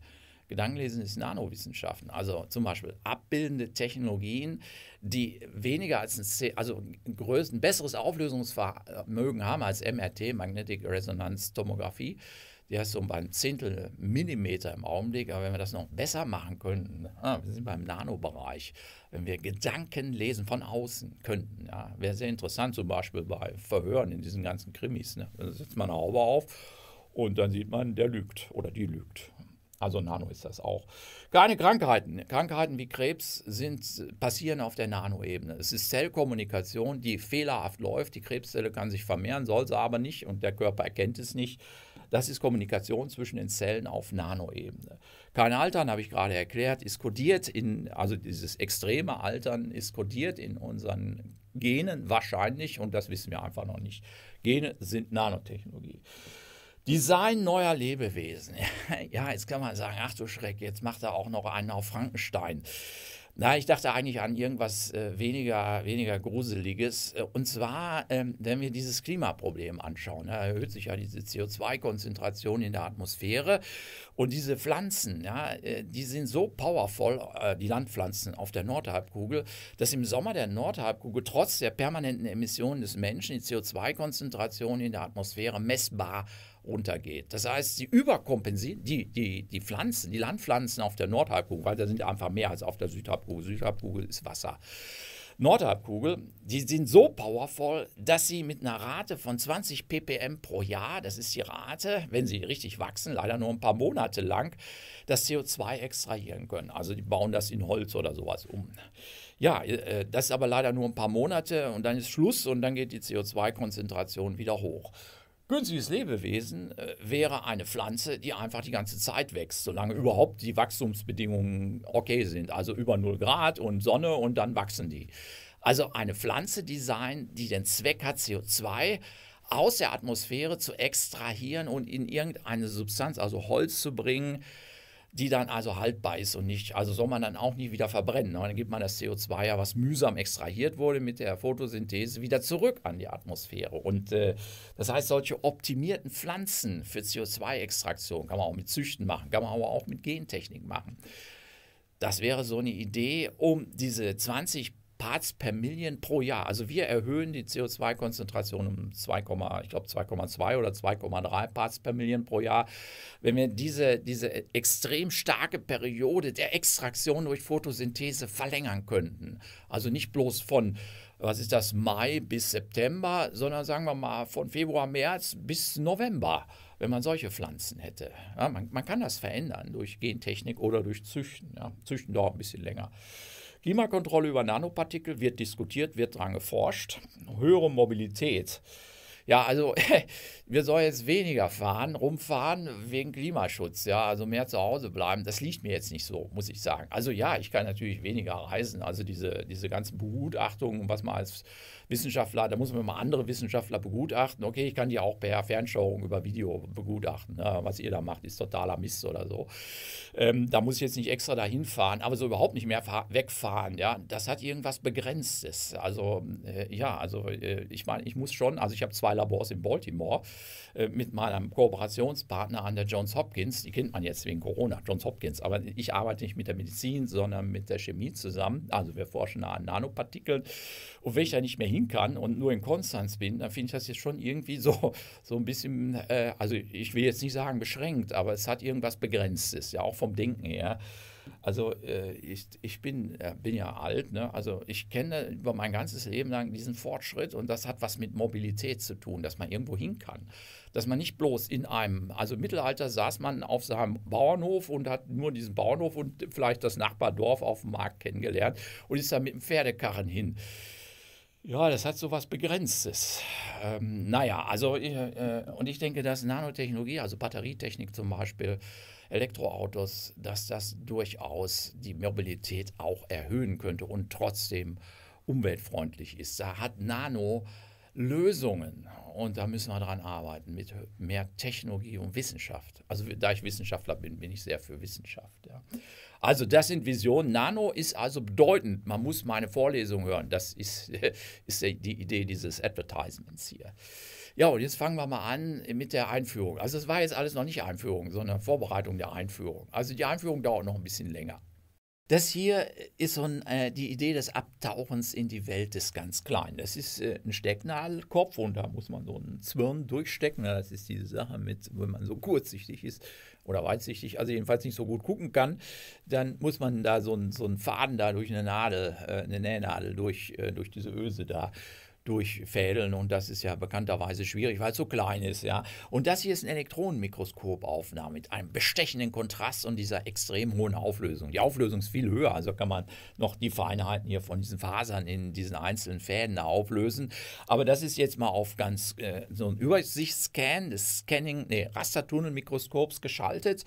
Gedankenlesen ist Nanowissenschaften. Also zum Beispiel abbildende Technologien, die weniger als ein, also ein, größten, besseres Auflösungsvermögen haben als MRT, Magnetic Resonance Tomographie. Die heißt so um ein Zehntel Millimeter im Augenblick. Aber wenn wir das noch besser machen könnten, ah, wir sind beim Nanobereich, wenn wir Gedanken lesen von außen könnten, ja, wäre sehr interessant, zum Beispiel bei Verhören in diesen ganzen Krimis. Ne? Da setzt man eine Haube auf und dann sieht man, der lügt oder die lügt. Also Nano ist das auch. Keine Krankheiten. Krankheiten wie Krebs sind, passieren auf der Nanoebene. Es ist Zellkommunikation, die fehlerhaft läuft. Die Krebszelle kann sich vermehren, soll sie aber nicht und der Körper erkennt es nicht. Das ist Kommunikation zwischen den Zellen auf Nanoebene. Kein Altern, habe ich gerade erklärt, ist kodiert in, also dieses extreme Altern ist kodiert in unseren Genen wahrscheinlich und das wissen wir einfach noch nicht. Gene sind Nanotechnologie. Design neuer Lebewesen. Ja, jetzt kann man sagen, ach du Schreck, jetzt macht er auch noch einen auf Frankenstein. Na, ich dachte eigentlich an irgendwas äh, weniger, weniger Gruseliges. Äh, und zwar, ähm, wenn wir dieses Klimaproblem anschauen, da ne, erhöht sich ja diese CO2-Konzentration in der Atmosphäre. Und diese Pflanzen, ja, äh, die sind so powerful, äh, die Landpflanzen auf der Nordhalbkugel, dass im Sommer der Nordhalbkugel trotz der permanenten Emissionen des Menschen die CO2-Konzentration in der Atmosphäre messbar runtergeht. Das heißt, sie überkompensieren, die, die, die Pflanzen, die Landpflanzen auf der Nordhalbkugel, weil da sind einfach mehr als auf der Südhalbkugel. Südhalbkugel ist Wasser. Nordhalbkugel, die sind so powerful, dass sie mit einer Rate von 20 ppm pro Jahr, das ist die Rate, wenn sie richtig wachsen, leider nur ein paar Monate lang, das CO2 extrahieren können. Also die bauen das in Holz oder sowas um. Ja, äh, das ist aber leider nur ein paar Monate und dann ist Schluss und dann geht die CO2-Konzentration wieder hoch. Günstiges Lebewesen äh, wäre eine Pflanze, die einfach die ganze Zeit wächst, solange überhaupt die Wachstumsbedingungen okay sind. Also über 0 Grad und Sonne und dann wachsen die. Also eine Pflanze die die den Zweck hat, CO2 aus der Atmosphäre zu extrahieren und in irgendeine Substanz, also Holz zu bringen, die dann also haltbar ist und nicht, also soll man dann auch nicht wieder verbrennen. Und dann gibt man das CO2 ja, was mühsam extrahiert wurde mit der Photosynthese, wieder zurück an die Atmosphäre. Und äh, das heißt, solche optimierten Pflanzen für CO2-Extraktion kann man auch mit Züchten machen, kann man aber auch mit Gentechnik machen. Das wäre so eine Idee, um diese 20 Parts per Million pro Jahr. Also wir erhöhen die CO2-Konzentration um 2, ich glaube 2,2 oder 2,3 Parts per Million pro Jahr. Wenn wir diese, diese extrem starke Periode der Extraktion durch Photosynthese verlängern könnten, also nicht bloß von was ist das, Mai bis September, sondern sagen wir mal von Februar, März bis November, wenn man solche Pflanzen hätte. Ja, man, man, kann das verändern durch Gentechnik oder durch Züchten. Ja, Züchten dauert ein bisschen länger. Klimakontrolle über Nanopartikel wird diskutiert, wird dran geforscht. Höhere Mobilität. Ja, also wir sollen jetzt weniger fahren, rumfahren wegen Klimaschutz, ja, also mehr zu Hause bleiben. Das liegt mir jetzt nicht so, muss ich sagen. Also ja, ich kann natürlich weniger reisen. Also diese, diese ganzen Begutachtungen, was man als Wissenschaftler, da muss man mal andere Wissenschaftler begutachten. Okay, ich kann die auch per Fernschauung über Video begutachten. Ne? Was ihr da macht, ist totaler Mist oder so. Ähm, da muss ich jetzt nicht extra dahin fahren, aber so überhaupt nicht mehr wegfahren. Ja, das hat irgendwas Begrenztes. Also äh, ja, also äh, ich meine, ich muss schon, also ich habe zwei Labors in Baltimore. Äh, mit meinem Kooperationspartner an der Johns Hopkins, die kennt man jetzt wegen Corona, Johns Hopkins, aber ich arbeite nicht mit der Medizin, sondern mit der Chemie zusammen. Also wir forschen da an Nanopartikeln. Und wenn ich da nicht mehr hin kann und nur in Konstanz bin, dann finde ich das jetzt schon irgendwie so, so ein bisschen, äh, also ich will jetzt nicht sagen beschränkt, aber es hat irgendwas Begrenztes, ja auch vom Denken her. Also äh, ich, ich bin, äh, bin ja alt, ne? also ich kenne über mein ganzes Leben lang diesen Fortschritt und das hat was mit Mobilität zu tun, dass man irgendwo hin kann. Dass man nicht bloß in einem, also im Mittelalter saß man auf seinem Bauernhof und hat nur diesen Bauernhof und vielleicht das Nachbardorf auf dem Markt kennengelernt und ist dann mit dem Pferdekarren hin. Ja, das hat so was Begrenztes. Ähm, naja, also, äh, und ich denke, dass Nanotechnologie, also Batterietechnik zum Beispiel, Elektroautos, dass das durchaus die Mobilität auch erhöhen könnte und trotzdem umweltfreundlich ist. Da hat Nano Lösungen und da müssen wir dran arbeiten mit mehr Technologie und Wissenschaft. Also da ich Wissenschaftler bin, bin ich sehr für Wissenschaft. Ja. Also das sind Visionen. Nano ist also bedeutend. Man muss meine Vorlesung hören. Das ist, ist die Idee dieses Advertisements hier. Ja, und jetzt fangen wir mal an mit der Einführung. Also es war jetzt alles noch nicht Einführung, sondern Vorbereitung der Einführung. Also die Einführung dauert noch ein bisschen länger. Das hier ist so ein, äh, die Idee des Abtauchens in die Welt des ganz Kleinen. Das ist äh, ein Stecknadelkopf und da muss man so einen Zwirn durchstecken. Das ist diese Sache mit, wenn man so kurzsichtig ist oder weitsichtig, also jedenfalls nicht so gut gucken kann, dann muss man da so einen, so Faden da durch eine Nadel, äh, eine Nähnadel durch, äh, durch diese Öse da durchfädeln und das ist ja bekannterweise schwierig, weil es so klein ist, ja. Und das hier ist ein Elektronenmikroskopaufnahme mit einem bestechenden Kontrast und dieser extrem hohen Auflösung. Die Auflösung ist viel höher, also kann man noch die Feinheiten hier von diesen Fasern in diesen einzelnen Fäden auflösen. Aber das ist jetzt mal auf ganz äh, so ein Übersichtsscan des Scanning, nee, Rastertunnelmikroskops geschaltet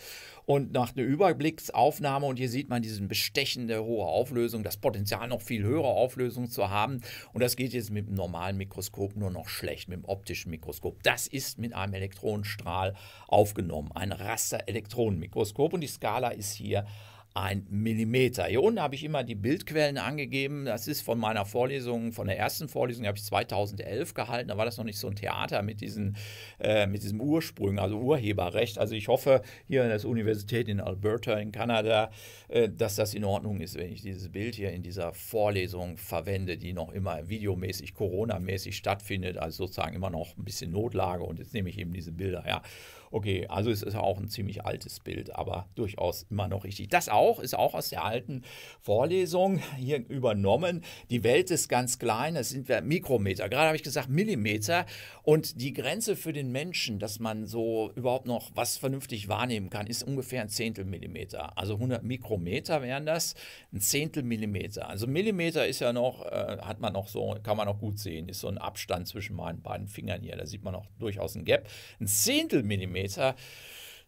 und nach einer Überblicksaufnahme und hier sieht man diesen bestechende hohe Auflösung, das Potenzial noch viel höhere Auflösung zu haben und das geht jetzt mit dem normalen Mikroskop nur noch schlecht, mit dem optischen Mikroskop. Das ist mit einem Elektronenstrahl aufgenommen, ein Raster-Elektronenmikroskop und die Skala ist hier ein Millimeter. Hier unten habe ich immer die Bildquellen angegeben. Das ist von meiner Vorlesung, von der ersten Vorlesung, die habe ich 2011 gehalten. Da war das noch nicht so ein Theater mit, diesen, äh, mit diesem Ursprung, also Urheberrecht. Also ich hoffe hier an der Universität in Alberta in Kanada, äh, dass das in Ordnung ist, wenn ich dieses Bild hier in dieser Vorlesung verwende, die noch immer videomäßig, Corona-mäßig stattfindet. Also sozusagen immer noch ein bisschen Notlage und jetzt nehme ich eben diese Bilder. Ja. Okay, also es ist auch ein ziemlich altes Bild, aber durchaus immer noch richtig. Das auch ist auch aus der alten Vorlesung hier übernommen. Die Welt ist ganz klein, das sind wir Mikrometer. Gerade habe ich gesagt Millimeter und die Grenze für den Menschen, dass man so überhaupt noch was vernünftig wahrnehmen kann, ist ungefähr ein Zehntel Millimeter. Also 100 Mikrometer wären das, ein Zehntel Millimeter. Also Millimeter ist ja noch, äh, hat man noch so, kann man noch gut sehen, ist so ein Abstand zwischen meinen beiden Fingern hier. Da sieht man noch durchaus ein Gap. Ein Zehntel Millimeter Zentimeter.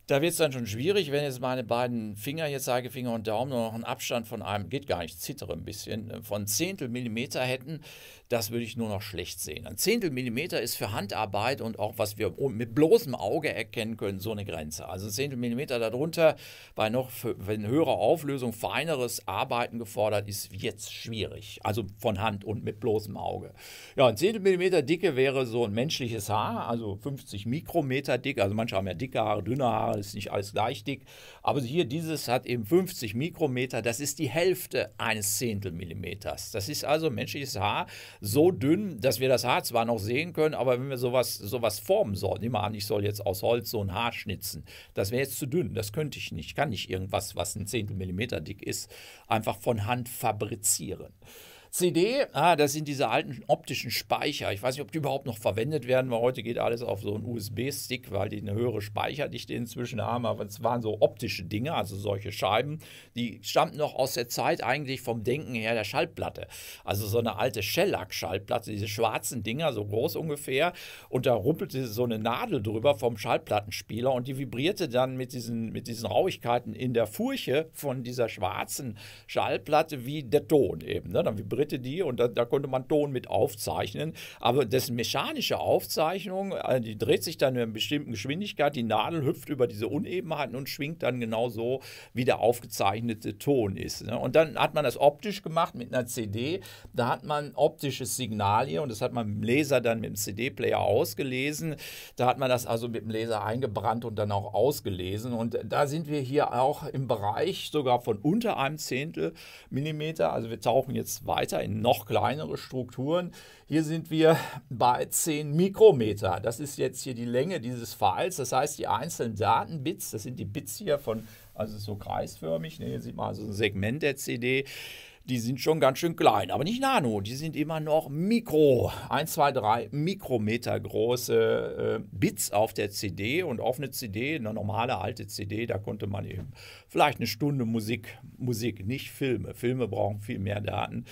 Da wird es dann schon schwierig, wenn jetzt meine beiden Finger, jetzt Zeigefinger und Daumen, nur noch einen Abstand von einem, geht gar nicht, zittere ein bisschen, äh, von Zehntel Millimeter hätten, das würde ich nur noch schlecht sehen. Ein Zehntel Millimeter ist für Handarbeit und auch was wir mit bloßem Auge erkennen können, so eine Grenze. Also ein Zehntel Millimeter darunter, bei noch für, wenn höherer Auflösung feineres Arbeiten gefordert ist, jetzt schwierig. Also von Hand und mit bloßem Auge. Ja, ein Zehntel Millimeter dicke wäre so ein menschliches Haar, also 50 Mikrometer dick. Also manche haben ja dicke Haare, dünne Haare, ist nicht alles gleich dick. Aber hier dieses hat eben 50 Mikrometer, das ist die Hälfte eines Zehntel Millimeters. Das ist also menschliches Haar so dünn, dass wir das Haar zwar noch sehen können, aber wenn wir sowas, sowas formen sollen, nehmen wir an, ich soll jetzt aus Holz so ein Haar schnitzen, das wäre jetzt zu dünn, das könnte ich nicht, Ich kann nicht irgendwas, was ein Zehntel Millimeter dick ist, einfach von Hand fabrizieren. CD, ah, das sind diese alten optischen Speicher. Ich weiß nicht, ob die überhaupt noch verwendet werden, weil heute geht alles auf so einen USB-Stick, weil die eine höhere Speicherdichte inzwischen haben. Aber es waren so optische Dinge, also solche Scheiben, die stammten noch aus der Zeit eigentlich vom Denken her der Schallplatte. Also so eine alte Shellac-Schallplatte, diese schwarzen Dinger, so groß ungefähr. Und da rumpelte so eine Nadel drüber vom Schallplattenspieler und die vibrierte dann mit diesen, mit diesen Rauigkeiten in der Furche von dieser schwarzen Schallplatte wie der Ton eben. Ne? Dann vibrierte dritte die und da, da konnte man Ton mit aufzeichnen. Aber das mechanische Aufzeichnung, äh, die dreht sich dann in einer bestimmten Geschwindigkeit, die Nadel hüpft über diese Unebenheiten und schwingt dann genau so, wie der aufgezeichnete Ton ist. Ne? Und dann hat man das optisch gemacht mit einer CD. Da hat man optisches Signal hier und das hat man mit dem Laser dann mit dem CD-Player ausgelesen. Da hat man das also mit dem Laser eingebrannt und dann auch ausgelesen. Und da sind wir hier auch im Bereich sogar von unter einem Zehntel Millimeter. Also wir tauchen jetzt weit weiter in noch kleinere Strukturen. Hier sind wir bei 10 Mikrometer. Das ist jetzt hier die Länge dieses Pfeils. Das heißt, die einzelnen Datenbits, das sind die Bits hier von, also so kreisförmig, ne? hier sieht man also ein Segment der CD, die sind schon ganz schön klein, aber nicht Nano, die sind immer noch Mikro. 1, 2, 3 Mikrometer große äh, Bits auf der CD und auf eine CD, eine normale alte CD, da konnte man eben vielleicht eine Stunde Musik, Musik, nicht Filme. Filme brauchen viel mehr Daten.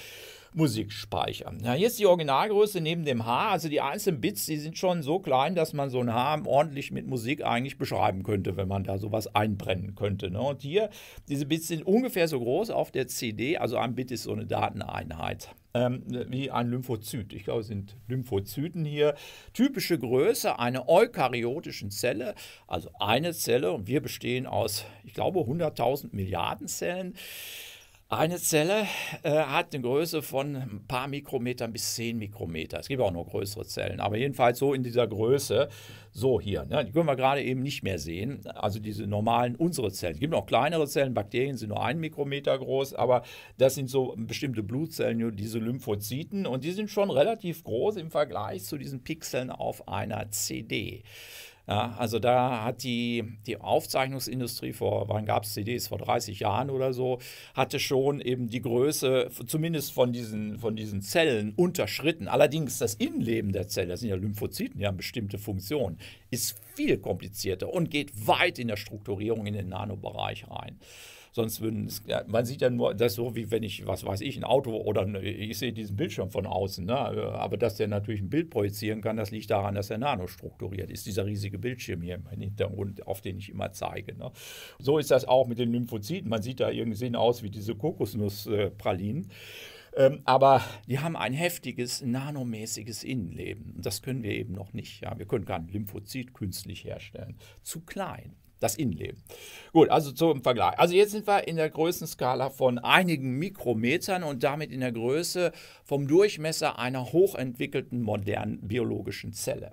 Musikspeicher. Ja, hier ist die Originalgröße neben dem H, also die einzelnen Bits, die sind schon so klein, dass man so ein H ordentlich mit Musik eigentlich beschreiben könnte, wenn man da sowas einbrennen könnte. Ne? Und hier, diese Bits sind ungefähr so groß auf der CD, also ein Bit ist so eine Dateneinheit ähm, wie ein Lymphozyt. Ich glaube, es sind Lymphozyten hier. Typische Größe einer eukaryotischen Zelle, also eine Zelle. Und wir bestehen aus, ich glaube, 100.000 Milliarden Zellen. Eine Zelle äh, hat eine Größe von ein paar Mikrometern bis 10 Mikrometer. Es gibt auch noch größere Zellen, aber jedenfalls so in dieser Größe. So hier, ne? die können wir gerade eben nicht mehr sehen. Also diese normalen, unsere Zellen. Es gibt noch kleinere Zellen, Bakterien sind nur ein Mikrometer groß, aber das sind so bestimmte Blutzellen, diese Lymphozyten. Und die sind schon relativ groß im Vergleich zu diesen Pixeln auf einer CD. Ja, also da hat die, die Aufzeichnungsindustrie vor, wann gab es CDs, vor 30 Jahren oder so, hatte schon eben die Größe, zumindest von diesen, von diesen Zellen, unterschritten. Allerdings das Innenleben der Zellen, das sind ja Lymphozyten, die haben bestimmte Funktionen, ist viel komplizierter und geht weit in der Strukturierung in den Nanobereich rein. Sonst würden ja, man sieht ja nur, das so wie wenn ich, was weiß ich, ein Auto oder ne, ich sehe diesen Bildschirm von außen. Ne? Aber dass der natürlich ein Bild projizieren kann, das liegt daran, dass er nanostrukturiert ist. Dieser riesige Bildschirm hier im Hintergrund, auf den ich immer zeige. Ne? So ist das auch mit den Lymphozyten. Man sieht da irgendwie sehen aus wie diese Kokosnusspralinen ähm, aber die haben ein heftiges, nanomäßiges Innenleben. das können wir eben noch nicht. Ja? Wir können kein Lymphozyt künstlich herstellen. Zu klein das Innenleben. Gut, also zum Vergleich. Also jetzt sind wir in der Größenskala von einigen Mikrometern und damit in der Größe vom Durchmesser einer hochentwickelten modernen biologischen Zelle.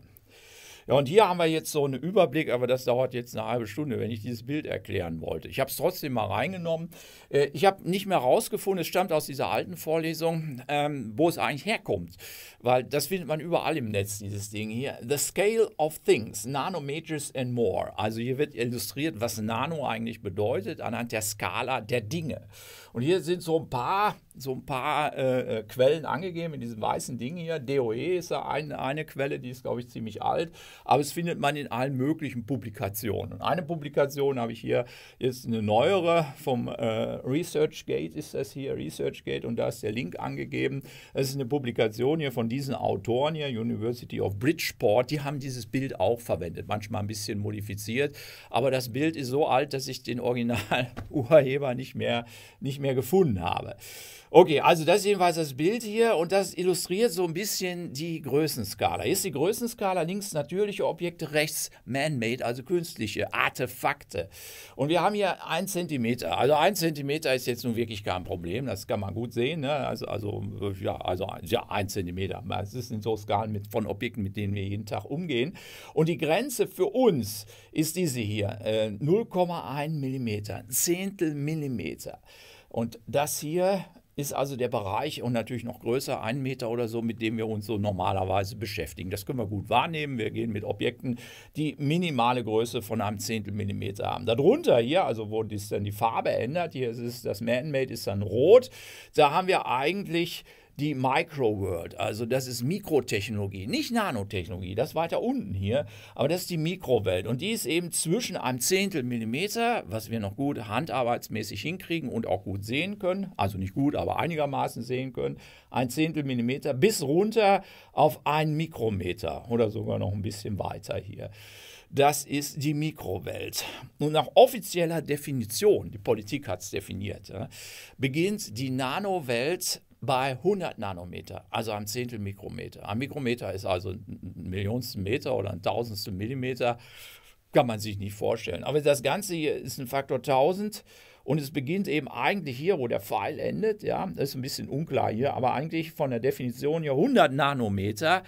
Ja, und hier haben wir jetzt so einen Überblick, aber das dauert jetzt eine halbe Stunde, wenn ich dieses Bild erklären wollte. Ich habe es trotzdem mal reingenommen. Äh, ich habe nicht mehr rausgefunden, es stammt aus dieser alten Vorlesung, ähm, wo es eigentlich herkommt, weil das findet man überall im Netz, dieses Ding hier. The Scale of Things, Nanometers and More. Also hier wird illustriert, was Nano eigentlich bedeutet anhand der Skala der Dinge. Und hier sind so ein paar so ein paar äh, äh, Quellen angegeben in diesem weißen Ding hier. DOE ist da ein, eine Quelle, die ist, glaube ich, ziemlich alt, aber es findet man in allen möglichen Publikationen. Und eine Publikation habe ich hier, ist eine neuere vom äh, ResearchGate, ist das hier, ResearchGate, und da ist der Link angegeben. Es ist eine Publikation hier von diesen Autoren hier, University of Bridgeport, die haben dieses Bild auch verwendet, manchmal ein bisschen modifiziert, aber das Bild ist so alt, dass ich den Original-Urheber nicht mehr, nicht mehr gefunden habe. Okay, also das ist jedenfalls das Bild hier und das illustriert so ein bisschen die Größenskala. Hier ist die Größenskala links natürliche Objekte, rechts man-made, also künstliche Artefakte. Und wir haben hier 1 cm. Also 1 cm ist jetzt nun wirklich kein Problem, das kann man gut sehen. Ne? Also, also, ja, also ja, 1 cm. Es sind so Skalen mit, von Objekten, mit denen wir jeden Tag umgehen. Und die Grenze für uns ist diese hier, äh, 0,1 mm, Zehntel Millimeter. Und das hier ist also der Bereich und natürlich noch größer, ein Meter oder so, mit dem wir uns so normalerweise beschäftigen. Das können wir gut wahrnehmen. Wir gehen mit Objekten, die minimale Größe von einem Zehntel Millimeter haben. Darunter hier, also wo sich dann die Farbe ändert, hier ist es, das Man-Made ist dann rot, da haben wir eigentlich die Microworld. Also das ist Mikrotechnologie, nicht Nanotechnologie, das weiter unten hier, aber das ist die Mikrowelt. Und die ist eben zwischen einem Zehntel Millimeter, was wir noch gut handarbeitsmäßig hinkriegen und auch gut sehen können, also nicht gut, aber einigermaßen sehen können, ein Zehntel Millimeter bis runter auf einen Mikrometer oder sogar noch ein bisschen weiter hier. Das ist die Mikrowelt. Und nach offizieller Definition, die Politik hat es definiert, beginnt die Nanowelt bei 100 Nanometer, also am Zehntel Mikrometer. Ein Mikrometer ist also ein Millionstel Meter oder ein Tausendstel Millimeter, kann man sich nicht vorstellen. Aber das Ganze hier ist ein Faktor 1000 und es beginnt eben eigentlich hier, wo der Pfeil endet, ja, das ist ein bisschen unklar hier, aber eigentlich von der Definition hier 100 Nanometer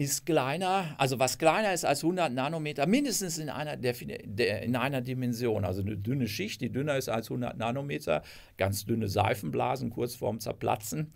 ist kleiner, also was kleiner ist als 100 Nanometer, mindestens in einer, Defin in einer Dimension. Also eine dünne Schicht, die dünner ist als 100 Nanometer, ganz dünne Seifenblasen, kurz vorm Zerplatzen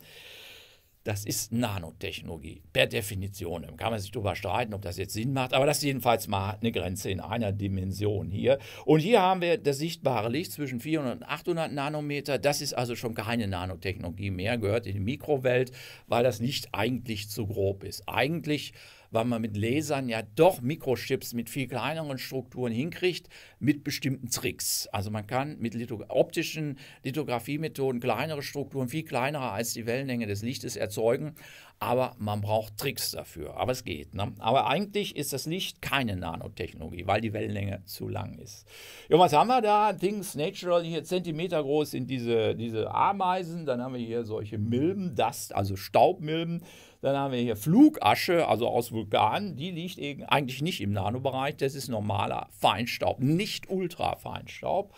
das ist Nanotechnologie, per Definition. Da kann man sich darüber streiten, ob das jetzt Sinn macht, aber das ist jedenfalls mal eine Grenze in einer Dimension hier. Und hier haben wir das sichtbare Licht zwischen 400 und 800 Nanometer. Das ist also schon keine Nanotechnologie mehr, gehört in die Mikrowelt, weil das Licht eigentlich zu grob ist. Eigentlich weil man mit Lasern ja doch Mikrochips mit viel kleineren Strukturen hinkriegt, mit bestimmten Tricks. Also man kann mit optischen Lithografiemethoden kleinere Strukturen viel kleinerer als die Wellenlänge des Lichtes erzeugen, aber man braucht Tricks dafür. Aber es geht. Ne? Aber eigentlich ist das Licht keine Nanotechnologie, weil die Wellenlänge zu lang ist. Ja, was haben wir da? Things Natural, hier Zentimeter groß sind diese, diese Ameisen, dann haben wir hier solche Milben, Dust, also Staubmilben. Dann haben wir hier Flugasche, also aus Vulkanen, die liegt eigentlich nicht im Nanobereich, das ist normaler Feinstaub, nicht Ultrafeinstaub.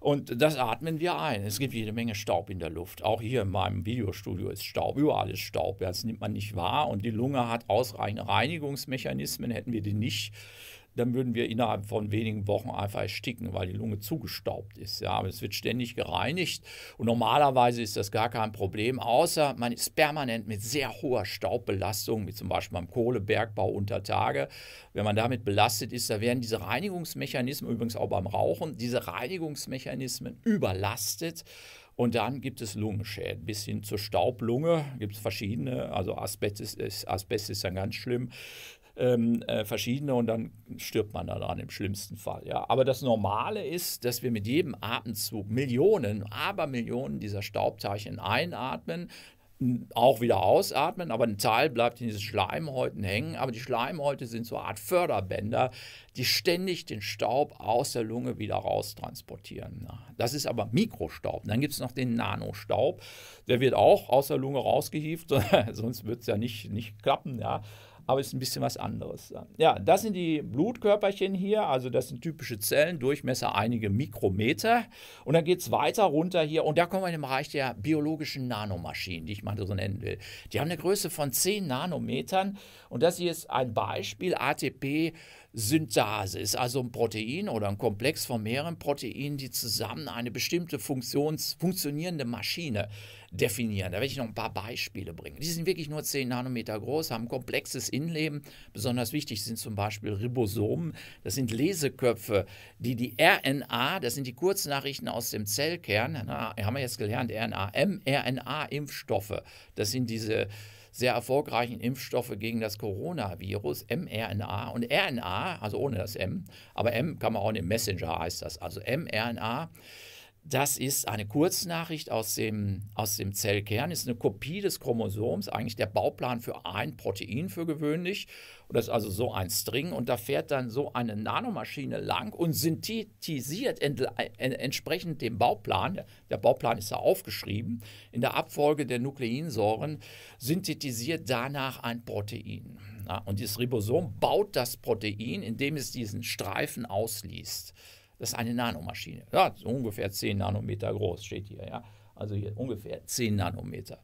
Und das atmen wir ein. Es gibt jede Menge Staub in der Luft. Auch hier in meinem Videostudio ist Staub. Überall ist Staub. Das nimmt man nicht wahr. Und die Lunge hat ausreichende Reinigungsmechanismen. Hätten wir die nicht, dann würden wir innerhalb von wenigen Wochen einfach ersticken, weil die Lunge zugestaubt ist. Ja, aber es wird ständig gereinigt und normalerweise ist das gar kein Problem, außer man ist permanent mit sehr hoher Staubbelastung, wie zum Beispiel beim Kohlebergbau unter Tage. Wenn man damit belastet ist, da werden diese Reinigungsmechanismen, übrigens auch beim Rauchen, diese Reinigungsmechanismen überlastet. Und dann gibt es Lungenschäden, bis hin zur Staublunge gibt es verschiedene. Also Asbest ist, Asbest ist dann ganz schlimm ähm, äh, verschiedene und dann stirbt man daran im schlimmsten Fall. Ja. Aber das Normale ist, dass wir mit jedem Atemzug Millionen, aber Millionen dieser Staubteilchen einatmen, auch wieder ausatmen, aber ein Teil bleibt in diesen Schleimhäuten hängen. Aber die Schleimhäute sind so eine Art Förderbänder, die ständig den Staub aus der Lunge wieder raus transportieren. Das ist aber Mikrostaub. Dann gibt es noch den Nanostaub. Der wird auch aus der Lunge rausgehievt, sonst wird es ja nicht, nicht klappen. Ja aber ist ein bisschen was anderes. Ja, das sind die Blutkörperchen hier, also das sind typische Zellen, Durchmesser einige Mikrometer. Und dann geht es weiter runter hier und da kommen wir in den Bereich der biologischen Nanomaschinen, die ich mal so nennen will. Die haben eine Größe von 10 Nanometern und das hier ist ein Beispiel ATP Synthase ist also ein Protein oder ein Komplex von mehreren Proteinen, die zusammen eine bestimmte Funktions funktionierende Maschine definieren. Da werde ich noch ein paar Beispiele bringen. Die sind wirklich nur 10 Nanometer groß, haben komplexes Innenleben. Besonders wichtig sind zum Beispiel Ribosomen. Das sind Leseköpfe, die die RNA, das sind die Kurznachrichten aus dem Zellkern, na, haben wir jetzt gelernt, RNA, mRNA-Impfstoffe. Das sind diese sehr erfolgreichen Impfstoffe gegen das Coronavirus, mRNA und RNA, also ohne das M, aber M kann man auch in Messenger heißt das, also mRNA. Das ist eine Kurznachricht aus dem, aus dem Zellkern, ist eine Kopie des Chromosoms, eigentlich der Bauplan für ein Protein für gewöhnlich. Und das ist also so ein String und da fährt dann so eine Nanomaschine lang und synthetisiert entsprechend dem Bauplan, der Bauplan ist da aufgeschrieben, in der Abfolge der Nukleinsäuren, synthetisiert danach ein Protein. und dieses Ribosom baut das Protein, indem es diesen Streifen ausliest. Das ist eine Nanomaschine. Ja, so ungefähr 10 Nanometer groß steht hier. Ja? Also hier ungefähr 10 Nanometer.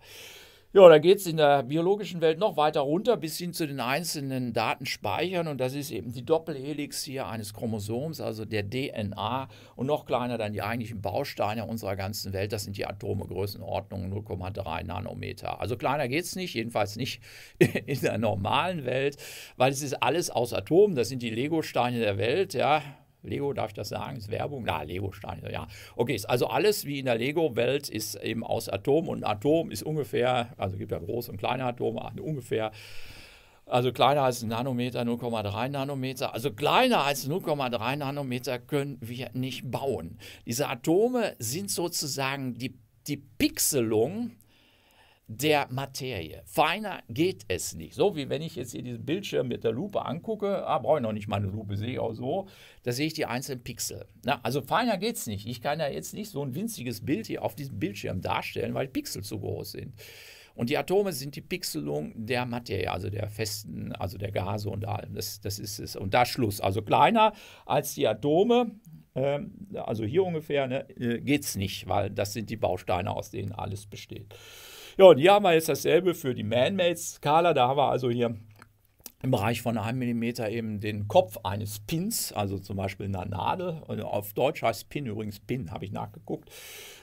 Ja, da geht es in der biologischen Welt noch weiter runter bis hin zu den einzelnen Datenspeichern und das ist eben die Doppelhelix hier eines Chromosoms, also der DNA und noch kleiner dann die eigentlichen Bausteine unserer ganzen Welt, das sind die Atome Größenordnung 0,3 Nanometer. Also kleiner geht es nicht, jedenfalls nicht in der normalen Welt, weil es ist alles aus Atomen, das sind die Legosteine der Welt, ja, Lego, darf ich das sagen? Ist Werbung? Na, Lego-Steine, ja. Okay, ist also alles wie in der Lego-Welt ist eben aus Atom und Atom ist ungefähr, also gibt ja große und kleine Atome, also ungefähr also kleiner als ein Nanometer, 0,3 Nanometer. Also kleiner als 0,3 Nanometer können wir nicht bauen. Diese Atome sind sozusagen die, die Pixelung der Materie. Feiner geht es nicht. So wie wenn ich jetzt hier diesen Bildschirm mit der Lupe angucke, ah, brauche ich noch nicht meine Lupe, sehe ich auch so, da sehe ich die einzelnen Pixel. Na, also feiner geht es nicht. Ich kann ja jetzt nicht so ein winziges Bild hier auf diesem Bildschirm darstellen, weil die Pixel zu groß sind. Und die Atome sind die Pixelung der Materie, also der festen, also der Gase und allem. Das, das ist es. Und da Schluss. Also kleiner als die Atome, ähm, also hier ungefähr, ne, äh, geht es nicht, weil das sind die Bausteine, aus denen alles besteht. Ja, und hier haben wir jetzt dasselbe für die Man-Made-Skala. Da haben wir also hier im Bereich von einem Millimeter eben den Kopf eines Pins, also zum Beispiel einer Nadel. Und auf Deutsch heißt Pin übrigens Pin, habe ich nachgeguckt.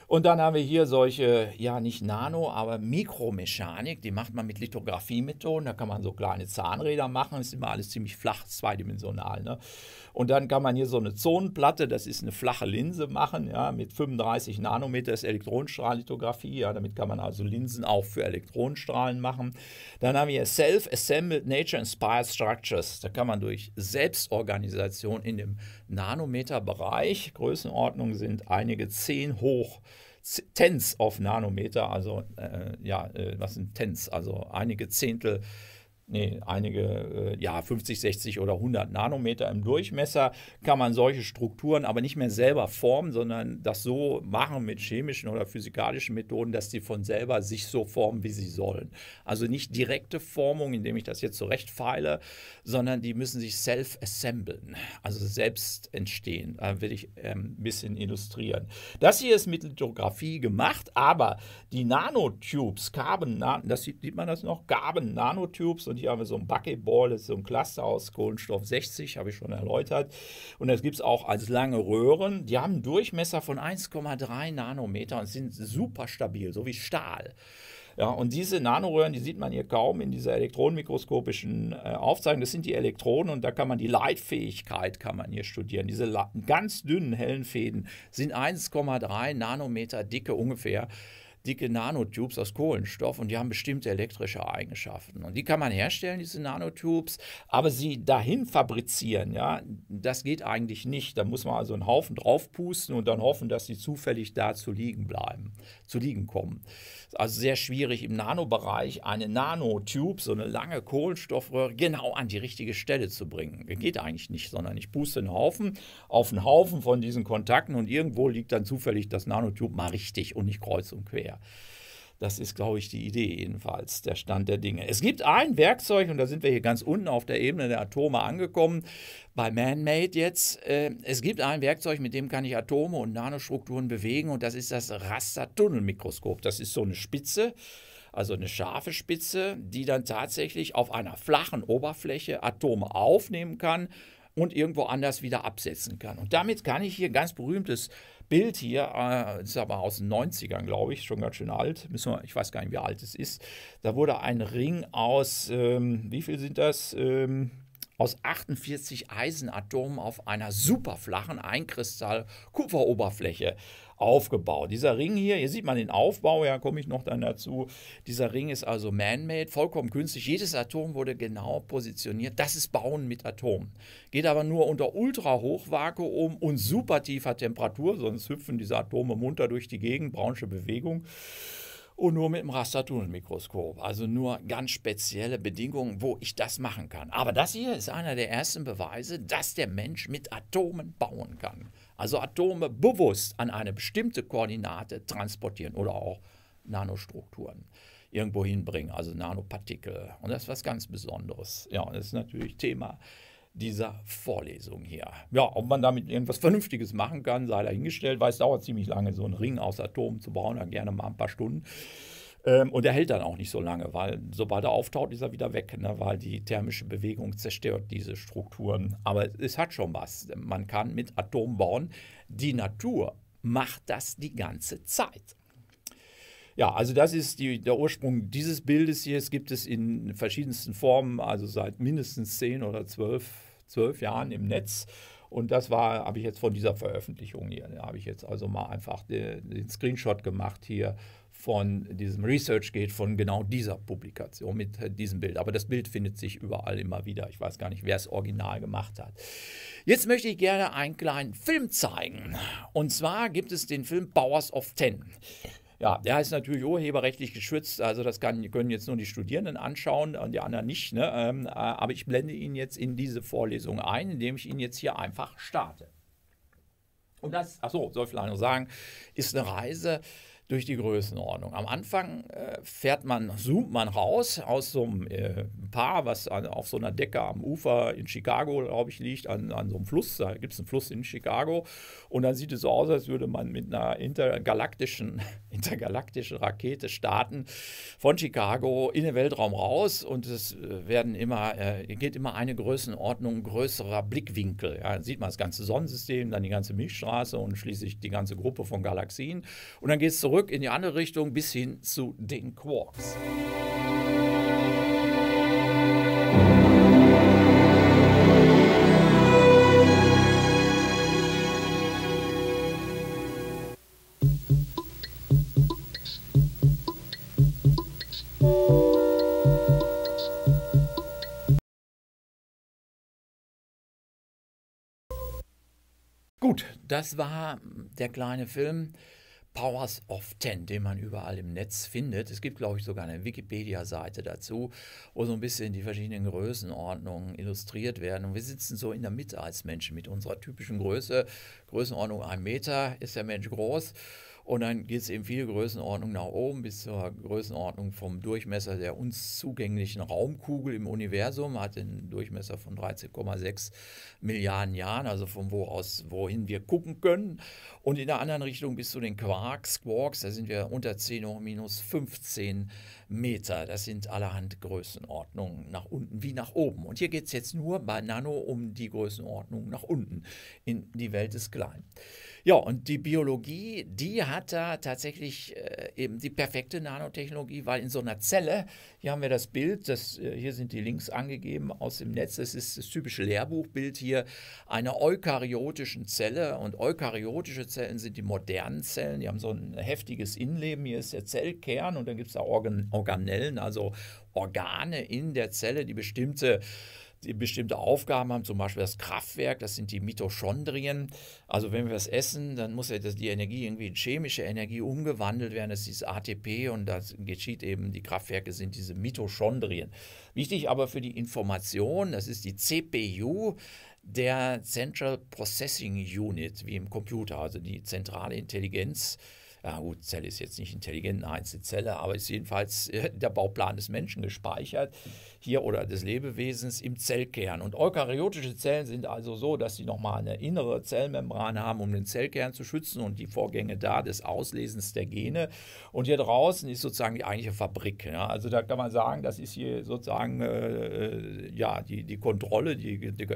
Und dann haben wir hier solche, ja nicht Nano, aber Mikromechanik, die macht man mit Lithografie-Methoden, da kann man so kleine Zahnräder machen, ist immer alles ziemlich flach, zweidimensional. Ne? Und dann kann man hier so eine Zonenplatte, das ist eine flache Linse machen, ja, mit 35 Nanometer ist Elektronenstrahllithografie, ja, damit kann man also Linsen auch für Elektronenstrahlen machen. Dann haben wir hier Self-Assembled Nature-Inspired Structures, da kann man durch Selbstorganisation in dem Nanometerbereich, Größenordnung sind einige 10 hoch, Tens auf Nanometer, also äh, ja, äh, was sind Tens? Also einige Zehntel nee, einige, äh, ja, 50, 60 oder 100 Nanometer im Durchmesser, kann man solche Strukturen aber nicht mehr selber formen, sondern das so machen mit chemischen oder physikalischen Methoden, dass sie von selber sich so formen, wie sie sollen. Also nicht direkte Formung, indem ich das jetzt zurechtfeile, sondern die müssen sich self-assemblen, also selbst entstehen. Da will ich ähm, ein bisschen illustrieren. Das hier ist mit Lithografie gemacht, aber die Nanotubes, Carbon, das sieht, sieht man das noch, Carbon Nanotubes und hier haben wir so ein Bucketball, das ist so ein Cluster aus Kohlenstoff 60, habe ich schon erläutert. Und das gibt es auch als lange Röhren. Die haben einen Durchmesser von 1,3 Nanometer und sind super stabil, so wie Stahl. Ja, und diese Nanoröhren, die sieht man hier kaum in dieser elektronenmikroskopischen äh, Aufzeichnung. Das sind die Elektronen und da kann man die Leitfähigkeit kann man hier studieren. Diese ganz dünnen hellen Fäden sind 1,3 Nanometer dicke ungefähr dicke Nanotubes aus Kohlenstoff und die haben bestimmte elektrische Eigenschaften. Und die kann man herstellen, diese Nanotubes, aber sie dahin fabrizieren, ja, das geht eigentlich nicht. Da muss man also einen Haufen draufpusten und dann hoffen, dass sie zufällig da zu liegen bleiben, zu liegen kommen also sehr schwierig im Nanobereich eine Nanotube, so eine lange Kohlenstoffröhre, genau an die richtige Stelle zu bringen. Geht eigentlich nicht, sondern ich puste einen Haufen auf einen Haufen von diesen Kontakten und irgendwo liegt dann zufällig das Nanotube mal richtig und nicht kreuz und quer. Das ist, glaube ich, die Idee jedenfalls, der Stand der Dinge. Es gibt ein Werkzeug, und da sind wir hier ganz unten auf der Ebene der Atome angekommen, bei Man-Made jetzt. Äh, es gibt ein Werkzeug, mit dem kann ich Atome und Nanostrukturen bewegen, und das ist das Raster-Tunnelmikroskop. Das ist so eine Spitze, also eine scharfe Spitze, die dann tatsächlich auf einer flachen Oberfläche Atome aufnehmen kann und irgendwo anders wieder absetzen kann. Und damit kann ich hier ganz berühmtes Bild hier, äh, ist aber aus den 90ern, glaube ich, schon ganz schön alt. Müssen wir, ich weiß gar nicht, wie alt es ist. Da wurde ein Ring aus, ähm, wie viel sind das? Ähm, aus 48 Eisenatomen auf einer superflachen Einkristall-Kupferoberfläche aufgebaut. Dieser Ring hier, hier sieht man den Aufbau, ja, komme ich noch dann dazu. Dieser Ring ist also man-made, vollkommen künstlich. Jedes Atom wurde genau positioniert. Das ist Bauen mit Atomen. Geht aber nur unter Ultrahochvakuum und super tiefer Temperatur, sonst hüpfen diese Atome munter durch die Gegend, braunsche Bewegung und nur mit dem Rastertunnelmikroskop. Also nur ganz spezielle Bedingungen, wo ich das machen kann. Aber das hier ist einer der ersten Beweise, dass der Mensch mit Atomen bauen kann. Also Atome bewusst an eine bestimmte Koordinate transportieren oder auch Nanostrukturen irgendwo hinbringen, also Nanopartikel. Und das ist was ganz Besonderes. Ja, und das ist natürlich Thema dieser Vorlesung hier. Ja, ob man damit irgendwas Vernünftiges machen kann, sei dahingestellt, weil es dauert ziemlich lange, so einen Ring aus Atomen zu bauen, dann gerne mal ein paar Stunden. Ähm, und er hält dann auch nicht so lange, weil sobald er auftaut, ist er wieder weg, ne? weil die thermische Bewegung zerstört diese Strukturen. Aber es hat schon was. Man kann mit Atomen bauen. Die Natur macht das die ganze Zeit. Ja, also das ist die, der Ursprung dieses Bildes hier. Es gibt es in verschiedensten Formen, also seit mindestens zehn oder zwölf, zwölf Jahren im Netz. Und das war, habe ich jetzt von dieser Veröffentlichung hier, da habe ich jetzt also mal einfach den, den Screenshot gemacht hier von diesem Research geht, von genau dieser Publikation mit diesem Bild. Aber das Bild findet sich überall immer wieder. Ich weiß gar nicht, wer es original gemacht hat. Jetzt möchte ich gerne einen kleinen Film zeigen. Und zwar gibt es den Film Powers of Ten. Ja, der ist natürlich urheberrechtlich geschützt, also das kann, können jetzt nur die Studierenden anschauen und die anderen nicht. Ne? Ähm, äh, aber ich blende ihn jetzt in diese Vorlesung ein, indem ich ihn jetzt hier einfach starte. Und das, ach so, soll ich vielleicht noch sagen, ist eine Reise durch die Größenordnung. Am Anfang äh, fährt man, zoomt man raus aus so einem äh, Paar, was an, auf so einer Decke am Ufer in Chicago, glaube ich, liegt, an, an so einem Fluss. Da gibt es einen Fluss in Chicago. Und dann sieht es so aus, als würde man mit einer intergalaktischen, intergalaktischen Rakete starten von Chicago in den Weltraum raus. Und es äh, werden immer, äh, geht immer eine Größenordnung größerer Blickwinkel. Ja, dann sieht man das ganze Sonnensystem, dann die ganze Milchstraße und schließlich die ganze Gruppe von Galaxien. Und dann geht es zurück zurück in die andere Richtung bis hin zu den Quarks. Gut, das war der kleine Film. Powers of Ten, den man überall im Netz findet. Es gibt, glaube ich, sogar eine Wikipedia-Seite dazu, wo so ein bisschen die verschiedenen Größenordnungen illustriert werden. Und wir sitzen so in der Mitte als Menschen mit unserer typischen Größe. Größenordnung ein Meter ist der Mensch groß. Und dann geht es eben viel Größenordnung nach oben bis zur Größenordnung vom Durchmesser der uns zugänglichen Raumkugel im Universum, hat den Durchmesser von 13,6 Milliarden Jahren, also von wo aus, wohin wir gucken können. Und in der anderen Richtung bis zu den Quarks, Quarks, da sind wir unter 10 hoch minus 15 Milliarden. Meter. Das sind allerhand Größenordnungen nach unten wie nach oben. Und hier geht es jetzt nur bei Nano um die Größenordnung nach unten. In die Welt ist klein. Ja, und die Biologie, die hat da tatsächlich äh, eben die perfekte Nanotechnologie, weil in so einer Zelle, hier haben wir das Bild, das, äh, hier sind die Links angegeben aus dem Netz, das ist das typische Lehrbuchbild hier, einer eukaryotischen Zelle. Und eukaryotische Zellen sind die modernen Zellen, die haben so ein heftiges Innenleben, hier ist der Zellkern und dann gibt es da Organ Organellen, also Organe in der Zelle, die bestimmte die bestimmte Aufgaben haben, zum Beispiel das Kraftwerk, das sind die Mitochondrien. Also wenn wir was essen, dann muss ja die Energie irgendwie in chemische Energie umgewandelt werden. Das ist ATP und das geschieht eben, die Kraftwerke sind diese Mitochondrien. Wichtig aber für die Information, das ist die CPU, der Central Processing Unit, wie im Computer, also die zentrale Intelligenz ja gut, Zelle ist jetzt nicht intelligent, eine Einzelzelle, aber ist jedenfalls äh, der Bauplan des Menschen gespeichert hier oder des Lebewesens im Zellkern. Und eukaryotische Zellen sind also so, dass sie nochmal eine innere Zellmembran haben, um den Zellkern zu schützen und die Vorgänge da des Auslesens der Gene. Und hier draußen ist sozusagen die eigentliche Fabrik. Ja. Also da kann man sagen, das ist hier sozusagen äh, äh ja, die, die Kontrolle, die, die,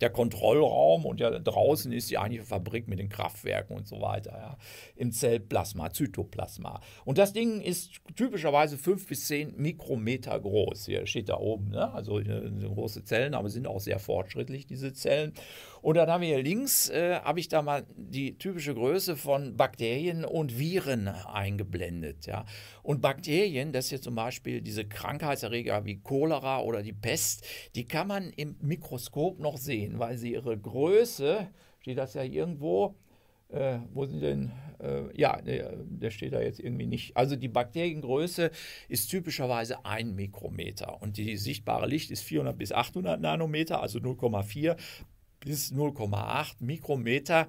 der Kontrollraum und ja, draußen ist die eigentliche Fabrik mit den Kraftwerken und so weiter. Ja. Im Zellplasma, Zytoplasma. Und das Ding ist typischerweise 5 bis 10 Mikrometer groß. Hier steht da oben oben, ne? also äh, große Zellen, aber sind auch sehr fortschrittlich, diese Zellen. Und dann haben wir hier links, äh, habe ich da mal die typische Größe von Bakterien und Viren eingeblendet. Ja? Und Bakterien, das hier zum Beispiel diese Krankheitserreger wie Cholera oder die Pest, die kann man im Mikroskop noch sehen, weil sie ihre Größe, steht das ja irgendwo, äh, wo sind denn, äh, ja, der, der steht da jetzt irgendwie nicht. Also die Bakteriengröße ist typischerweise ein Mikrometer und die sichtbare Licht ist 400 bis 800 Nanometer, also 0,4 bis 0,8 Mikrometer.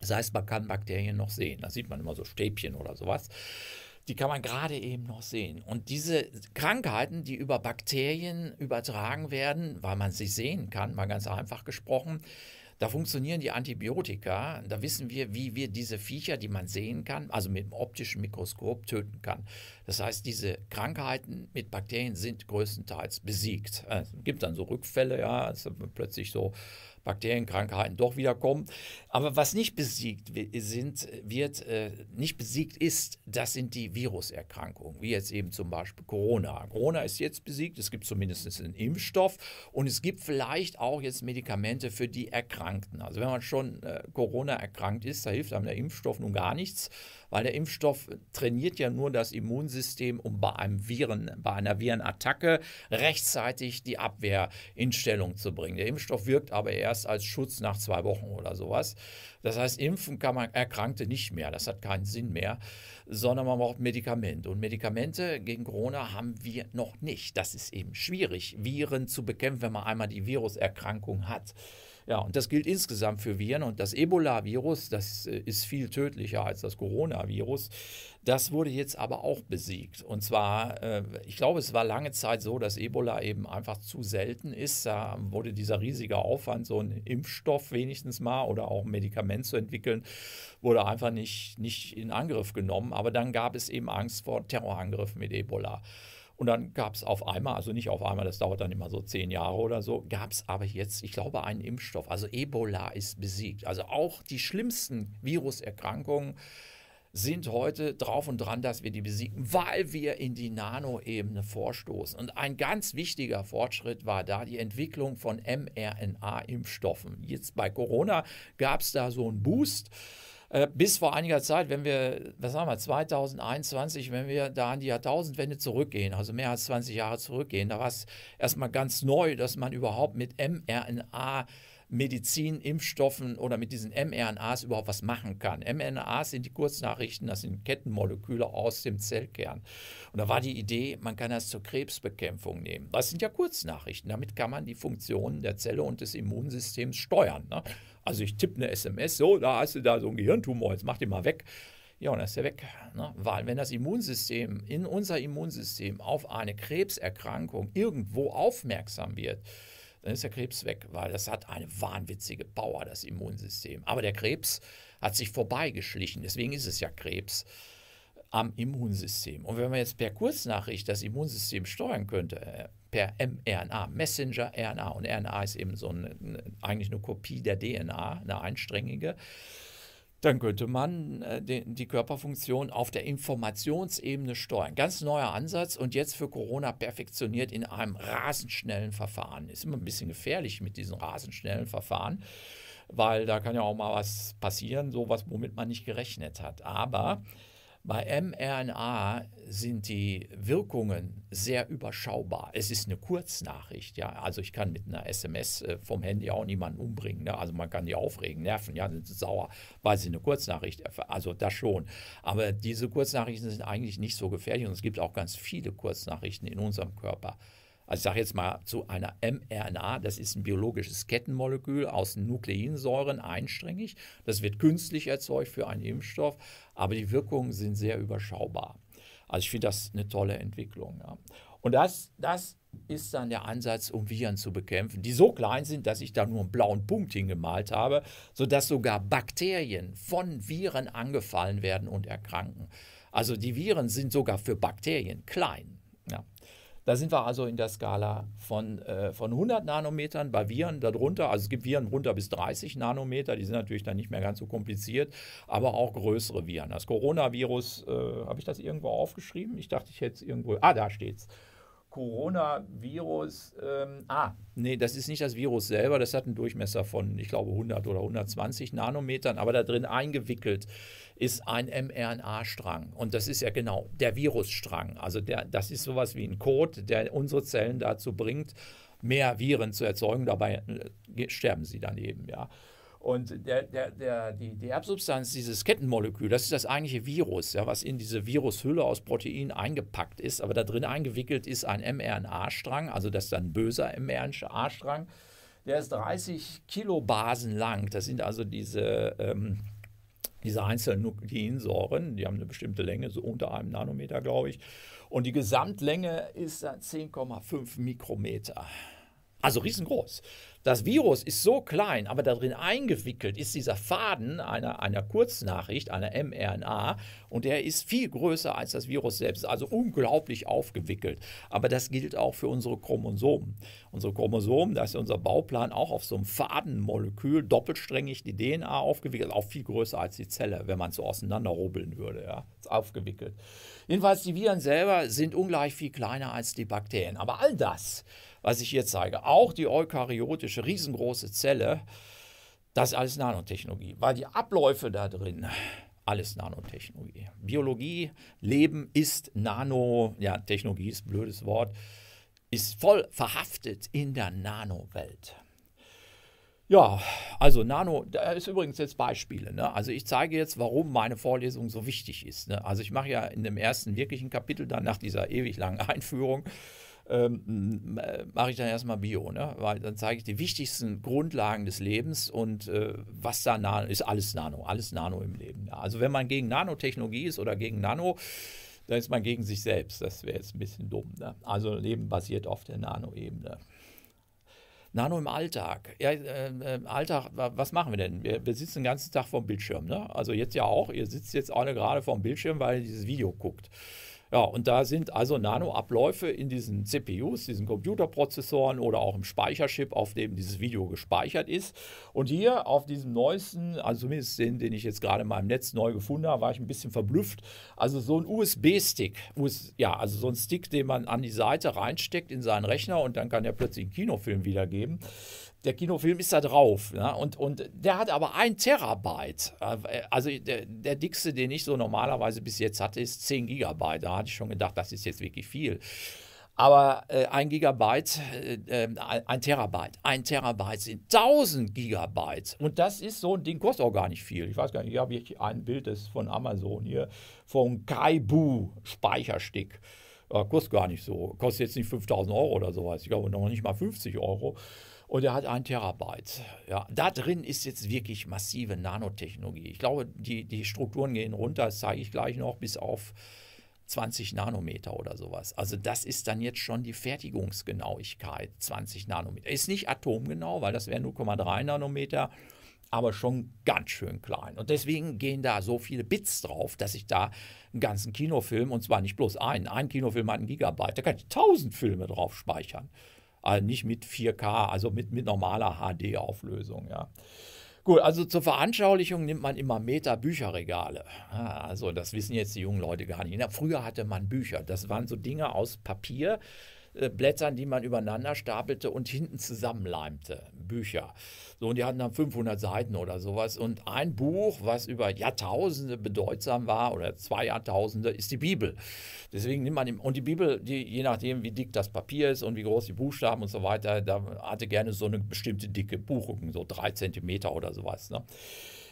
Das heißt, man kann Bakterien noch sehen. Da sieht man immer so Stäbchen oder sowas. Die kann man gerade eben noch sehen. Und diese Krankheiten, die über Bakterien übertragen werden, weil man sie sehen kann, mal ganz einfach gesprochen, da funktionieren die Antibiotika. Da wissen wir, wie wir diese Viecher, die man sehen kann, also mit dem optischen Mikroskop töten kann. Das heißt, diese Krankheiten mit Bakterien sind größtenteils besiegt. Es gibt dann so Rückfälle, ja, es ist plötzlich so Bakterienkrankheiten doch wiederkommen. Aber was nicht besiegt sind, wird, äh, nicht besiegt ist, das sind die Viruserkrankungen, wie jetzt eben zum Beispiel Corona. Corona ist jetzt besiegt, es gibt zumindest einen Impfstoff und es gibt vielleicht auch jetzt Medikamente für die Erkrankten. Also wenn man schon äh, Corona erkrankt ist, da hilft einem der Impfstoff nun gar nichts, weil der Impfstoff trainiert ja nur das Immunsystem, um bei einem Viren, bei einer Virenattacke rechtzeitig die Abwehr in Stellung zu bringen. Der Impfstoff wirkt aber erst erst als Schutz nach zwei Wochen oder sowas. Das heißt, impfen kann man Erkrankte nicht mehr, das hat keinen Sinn mehr, sondern man braucht Medikamente. Und Medikamente gegen Corona haben wir noch nicht. Das ist eben schwierig, Viren zu bekämpfen, wenn man einmal die Viruserkrankung hat. Ja, und das gilt insgesamt für Viren. Und das Ebola-Virus, das äh, ist viel tödlicher als das Coronavirus. Das wurde jetzt aber auch besiegt. Und zwar, äh, ich glaube, es war lange Zeit so, dass Ebola eben einfach zu selten ist. Da wurde dieser riesige Aufwand, so einen Impfstoff wenigstens mal oder auch ein Medikament zu entwickeln, wurde einfach nicht, nicht in Angriff genommen. Aber dann gab es eben Angst vor Terrorangriffen mit Ebola. Und dann gab es auf einmal, also nicht auf einmal, das dauert dann immer so zehn Jahre oder so, gab es aber jetzt, ich glaube, einen Impfstoff. Also Ebola ist besiegt. Also auch die schlimmsten Viruserkrankungen sind heute drauf und dran, dass wir die besiegen, weil wir in die Nanoebene vorstoßen. Und ein ganz wichtiger Fortschritt war da die Entwicklung von mRNA-Impfstoffen. Jetzt bei Corona gab es da so einen Boost. Äh, bis vor einiger Zeit, wenn wir, was sagen wir, 2021, wenn wir da an die Jahrtausendwende zurückgehen, also mehr als 20 Jahre zurückgehen, da war es erstmal ganz neu, dass man überhaupt mit mRNA Medizin, Impfstoffen oder mit diesen mRNAs überhaupt was machen kann. mRNAs sind die Kurznachrichten, das sind Kettenmoleküle aus dem Zellkern. Und da war die Idee, man kann das zur Krebsbekämpfung nehmen. Das sind ja Kurznachrichten, damit kann man die Funktionen der Zelle und des Immunsystems steuern. Ne? Also ich tippe eine SMS, so, da hast du da so einen Gehirntumor, jetzt mach den mal weg. Ja, und dann ist der weg. Ne? Weil wenn das Immunsystem, in unser Immunsystem auf eine Krebserkrankung irgendwo aufmerksam wird, dann ist der Krebs weg, weil das hat eine wahnwitzige Power, das Immunsystem. Aber der Krebs hat sich vorbeigeschlichen, deswegen ist es ja Krebs am Immunsystem. Und wenn man jetzt per Kurznachricht das Immunsystem steuern könnte, äh, per mRNA, Messenger RNA. Und RNA ist eben so eine, eigentlich eine Kopie der DNA, eine einsträngige. Dann könnte man äh, die Körperfunktion auf der Informationsebene steuern. Ganz neuer Ansatz und jetzt für Corona perfektioniert in einem rasend schnellen Verfahren. Ist immer ein bisschen gefährlich mit diesen rasend schnellen Verfahren, weil da kann ja auch mal was passieren, sowas, womit man nicht gerechnet hat. Aber bei mRNA sind die Wirkungen sehr überschaubar. Es ist eine Kurznachricht, ja. Also ich kann mit einer SMS äh, vom Handy auch niemanden umbringen. Ne? Also man kann die aufregen, nerven, ja, sind sauer, weil sie eine Kurznachricht, also das schon. Aber diese Kurznachrichten sind eigentlich nicht so gefährlich und es gibt auch ganz viele Kurznachrichten in unserem Körper also ich sage jetzt mal zu einer mRNA, das ist ein biologisches Kettenmolekül aus Nukleinsäuren, einsträngig. Das wird künstlich erzeugt für einen Impfstoff, aber die Wirkungen sind sehr überschaubar. Also ich finde das eine tolle Entwicklung. Ja. Und das, das ist dann der Ansatz, um Viren zu bekämpfen, die so klein sind, dass ich da nur einen blauen Punkt hingemalt habe, sodass sogar Bakterien von Viren angefallen werden und erkranken. Also die Viren sind sogar für Bakterien klein. Ja. Da sind wir also in der Skala von, äh, von 100 Nanometern bei Viren darunter. Also es gibt Viren runter bis 30 Nanometer, die sind natürlich dann nicht mehr ganz so kompliziert, aber auch größere Viren. Das Coronavirus, äh, habe ich das irgendwo aufgeschrieben? Ich dachte, ich hätte es irgendwo. Ah, da steht es. Coronavirus. Ähm, ah, nee, das ist nicht das Virus selber. Das hat einen Durchmesser von, ich glaube, 100 oder 120 Nanometern, aber da drin eingewickelt ist ein mRNA-Strang. Und das ist ja genau der Virusstrang. Also der, das ist sowas wie ein Code, der unsere Zellen dazu bringt, mehr Viren zu erzeugen. Dabei äh, sterben sie daneben, ja. Und der, der, der, die, die, Erbsubstanz, dieses Kettenmolekül, das ist das eigentliche Virus, ja, was in diese Virushülle aus Proteinen eingepackt ist. Aber da drin eingewickelt ist ein mRNA-Strang, also das ist dann ein böser mRNA-Strang. Der ist 30 Kilobasen lang. Das sind also diese ähm, diese einzelnen Nukleinsäuren, die haben eine bestimmte Länge, so unter einem Nanometer, glaube ich. Und die Gesamtlänge ist 10,5 Mikrometer. Also riesengroß. Das Virus ist so klein, aber darin eingewickelt ist dieser Faden einer, einer Kurznachricht, einer mRNA, und der ist viel größer als das Virus selbst, also unglaublich aufgewickelt. Aber das gilt auch für unsere Chromosomen. Unsere Chromosomen, da ist unser Bauplan auch auf so einem Fadenmolekül, doppelsträngig die DNA aufgewickelt, auch viel größer als die Zelle, wenn man so auseinanderrubbeln würde. Ja? Aufgewickelt. Jedenfalls, die Viren selber sind ungleich viel kleiner als die Bakterien. Aber all das, was ich hier zeige, auch die eukaryotische riesengroße Zelle, das ist alles Nanotechnologie, weil die Abläufe da drin, alles Nanotechnologie. Biologie, Leben ist Nano, ja, Technologie ist ein blödes Wort, ist voll verhaftet in der Nanowelt. Ja, also Nano, da ist übrigens jetzt Beispiele. Ne? Also ich zeige jetzt, warum meine Vorlesung so wichtig ist. Ne? Also ich mache ja in dem ersten wirklichen Kapitel dann nach dieser ewig langen Einführung ähm, äh, mache ich dann erstmal Bio, ne? weil dann zeige ich die wichtigsten Grundlagen des Lebens und äh, was da Nano ist, alles Nano, alles Nano im Leben. Ja. Also wenn man gegen Nanotechnologie ist oder gegen Nano, dann ist man gegen sich selbst. Das wäre jetzt ein bisschen dumm. Ne? Also Leben basiert auf der Nano-Ebene. Nano im Alltag. Ja, äh, äh Alltag, was machen wir denn? Wir, wir sitzen den ganzen Tag vorm Bildschirm. Ne? Also jetzt ja auch, ihr sitzt jetzt alle gerade vorm Bildschirm, weil ihr dieses Video guckt. Ja, und da sind also Nanoabläufe in diesen CPUs, diesen Computerprozessoren oder auch im Speicherchip, auf dem dieses Video gespeichert ist. Und hier auf diesem neuesten, also zumindest den, den ich jetzt gerade in meinem Netz neu gefunden habe, war ich ein bisschen verblüfft. Also so ein USB-Stick, US, ja, also so ein Stick, den man an die Seite reinsteckt in seinen Rechner und dann kann er plötzlich einen Kinofilm wiedergeben der Kinofilm ist da drauf. Ja? Und, und der hat aber ein Terabyte. Äh, also der, der dickste, den ich so normalerweise bis jetzt hatte, ist 10 Gigabyte. Da hatte ich schon gedacht, das ist jetzt wirklich viel. Aber äh, ein Gigabyte, äh, ähm, ein Terabyte, ein Terabyte sind 1000 Gigabyte. Und das ist so ein Ding, kostet auch gar nicht viel. Ich weiß gar nicht, hier habe ich ein Bild das von Amazon hier, vom Kaibu-Speicherstick. Äh, kostet gar nicht so, kostet jetzt nicht 5000 Euro oder sowas, ich glaube noch nicht mal 50 Euro und er hat ein Terabyte. Ja, da drin ist jetzt wirklich massive Nanotechnologie. Ich glaube, die, die Strukturen gehen runter, das zeige ich gleich noch, bis auf 20 Nanometer oder sowas. Also das ist dann jetzt schon die Fertigungsgenauigkeit, 20 Nanometer. Ist nicht atomgenau, weil das wäre 0,3 Nanometer, aber schon ganz schön klein. Und deswegen gehen da so viele Bits drauf, dass ich da einen ganzen Kinofilm, und zwar nicht bloß einen, ein Kinofilm hat einen Gigabyte, da kann ich 1000 Filme drauf speichern also nicht mit 4K, also mit, mit normaler HD-Auflösung. Ja. Gut, also zur Veranschaulichung nimmt man immer Meter Bücherregale. Ah, also das wissen jetzt die jungen Leute gar nicht. früher hatte man Bücher. Das waren so Dinge aus Papier, äh, Blättern, die man übereinander stapelte und hinten zusammenleimte. Bücher. So, und die hatten dann 500 Seiten oder sowas. Und ein Buch, was über Jahrtausende bedeutsam war oder zwei Jahrtausende, ist die Bibel. Deswegen nimmt man, im, und die Bibel, die, je nachdem, wie dick das Papier ist und wie groß die Buchstaben und so weiter, da hatte gerne so eine bestimmte dicke Buchrücken, so drei Zentimeter oder sowas. Ne?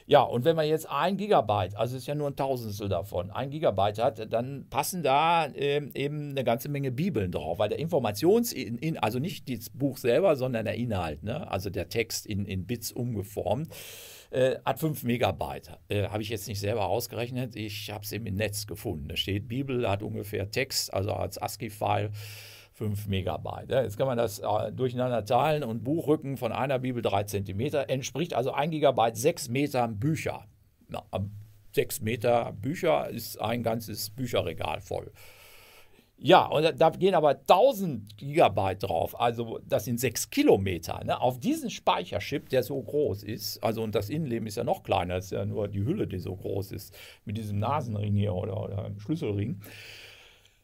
Ja, und wenn man jetzt ein Gigabyte, also ist ja nur ein Tausendstel davon, ein Gigabyte hat, dann passen da ähm, eben eine ganze Menge Bibeln drauf, weil der Informations, in, in, also nicht das Buch selber, sondern der Inhalt, ne? also der Text in, in Bits umgeformt, äh, hat 5 Megabyte. Äh, habe ich jetzt nicht selber ausgerechnet, ich habe es eben im Netz gefunden. Da steht Bibel, hat ungefähr Text, also als ASCII-File. 5 Megabyte. Jetzt kann man das äh, durcheinander teilen und Buchrücken von einer Bibel 3 cm entspricht also 1 Gigabyte 6 Meter Bücher. 6 Meter Bücher ist ein ganzes Bücherregal voll. Ja, und da gehen aber 1000 Gigabyte drauf, also das sind 6 Kilometer. Ne? Auf diesen Speicherchip, der so groß ist, also und das Innenleben ist ja noch kleiner, ist ja nur die Hülle, die so groß ist, mit diesem Nasenring hier oder, oder Schlüsselring.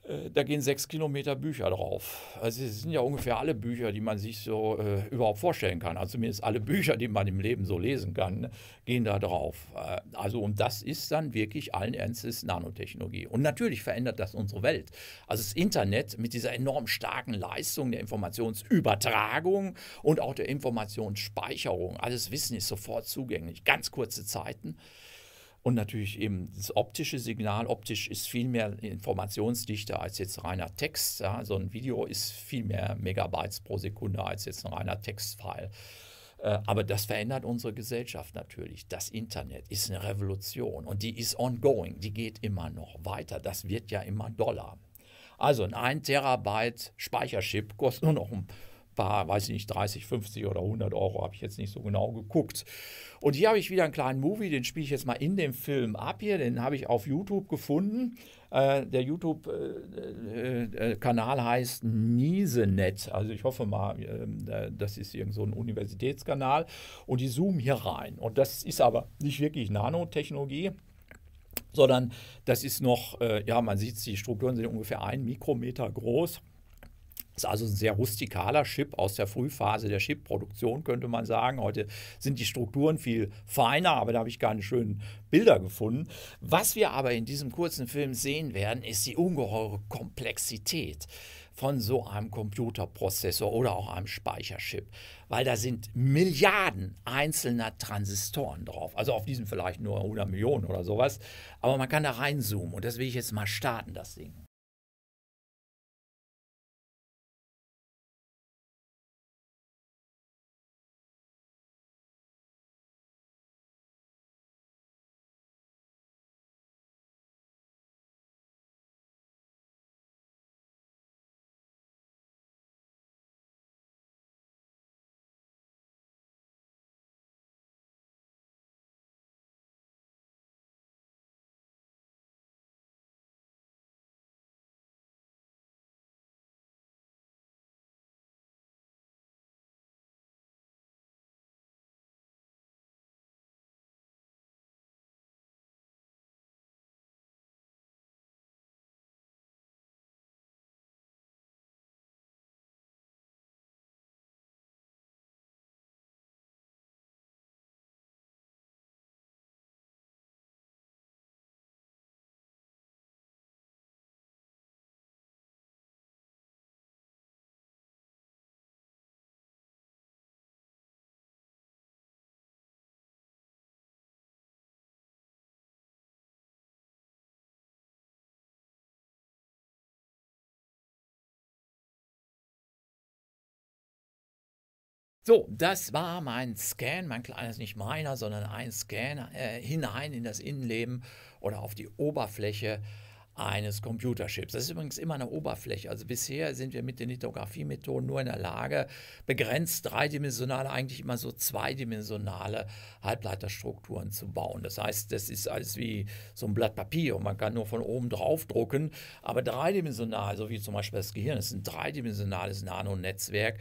Äh, da gehen sechs Kilometer Bücher drauf. Also es sind ja ungefähr alle Bücher, die man sich so äh, überhaupt vorstellen kann. Also zumindest alle Bücher, die man im Leben so lesen kann, ne, gehen da drauf. Äh, also und das ist dann wirklich allen Ernstes Nanotechnologie. Und natürlich verändert das unsere Welt. Also das Internet mit dieser enorm starken Leistung der Informationsübertragung und auch der Informationsspeicherung. Alles Wissen ist sofort zugänglich. Ganz kurze Zeiten. Und natürlich eben das optische Signal. Optisch ist viel mehr informationsdichter als jetzt reiner Text. Ja. So ein Video ist viel mehr Megabytes pro Sekunde als jetzt ein reiner Textfile. Äh, aber das verändert unsere Gesellschaft natürlich. Das Internet ist eine Revolution und die ist ongoing, die geht immer noch weiter. Das wird ja immer doller. Also ein 1 Terabyte Speicherchip kostet nur noch ein paar, weiß ich nicht, 30, 50 oder 100 Euro, habe ich jetzt nicht so genau geguckt. Und hier habe ich wieder einen kleinen Movie, den spiele ich jetzt mal in dem Film ab hier, den habe ich auf YouTube gefunden. Äh, der YouTube-Kanal äh, äh, äh heißt Niesenet. Also ich hoffe mal, ähm, das ist irgend so ein Universitätskanal. Und die zoomen hier rein. Und das ist aber nicht wirklich Nanotechnologie sondern das ist noch, äh, ja, man sieht, die Strukturen sind ungefähr ein Mikrometer groß. Das ist also ein sehr rustikaler Chip aus der Frühphase der Chipproduktion, könnte man sagen. Heute sind die Strukturen viel feiner, aber da habe ich keine schönen Bilder gefunden. Was wir aber in diesem kurzen Film sehen werden, ist die ungeheure Komplexität von so einem Computerprozessor oder auch einem Speicherchip, weil da sind Milliarden einzelner Transistoren drauf. Also auf diesen vielleicht nur 100 Millionen oder sowas, aber man kann da reinzoomen und das will ich jetzt mal starten, das Ding. So, das war mein Scan, mein kleines, nicht meiner, sondern ein Scan äh, hinein in das Innenleben oder auf die Oberfläche eines Computerchips. Das ist übrigens immer eine Oberfläche. Also bisher sind wir mit den Lithografie-Methoden nur in der Lage, begrenzt dreidimensionale, eigentlich immer so zweidimensionale Halbleiterstrukturen zu bauen. Das heißt, das ist alles wie so ein Blatt Papier und man kann nur von oben drauf drucken. Aber dreidimensional, so wie zum Beispiel das Gehirn, ist ein dreidimensionales Nanonetzwerk.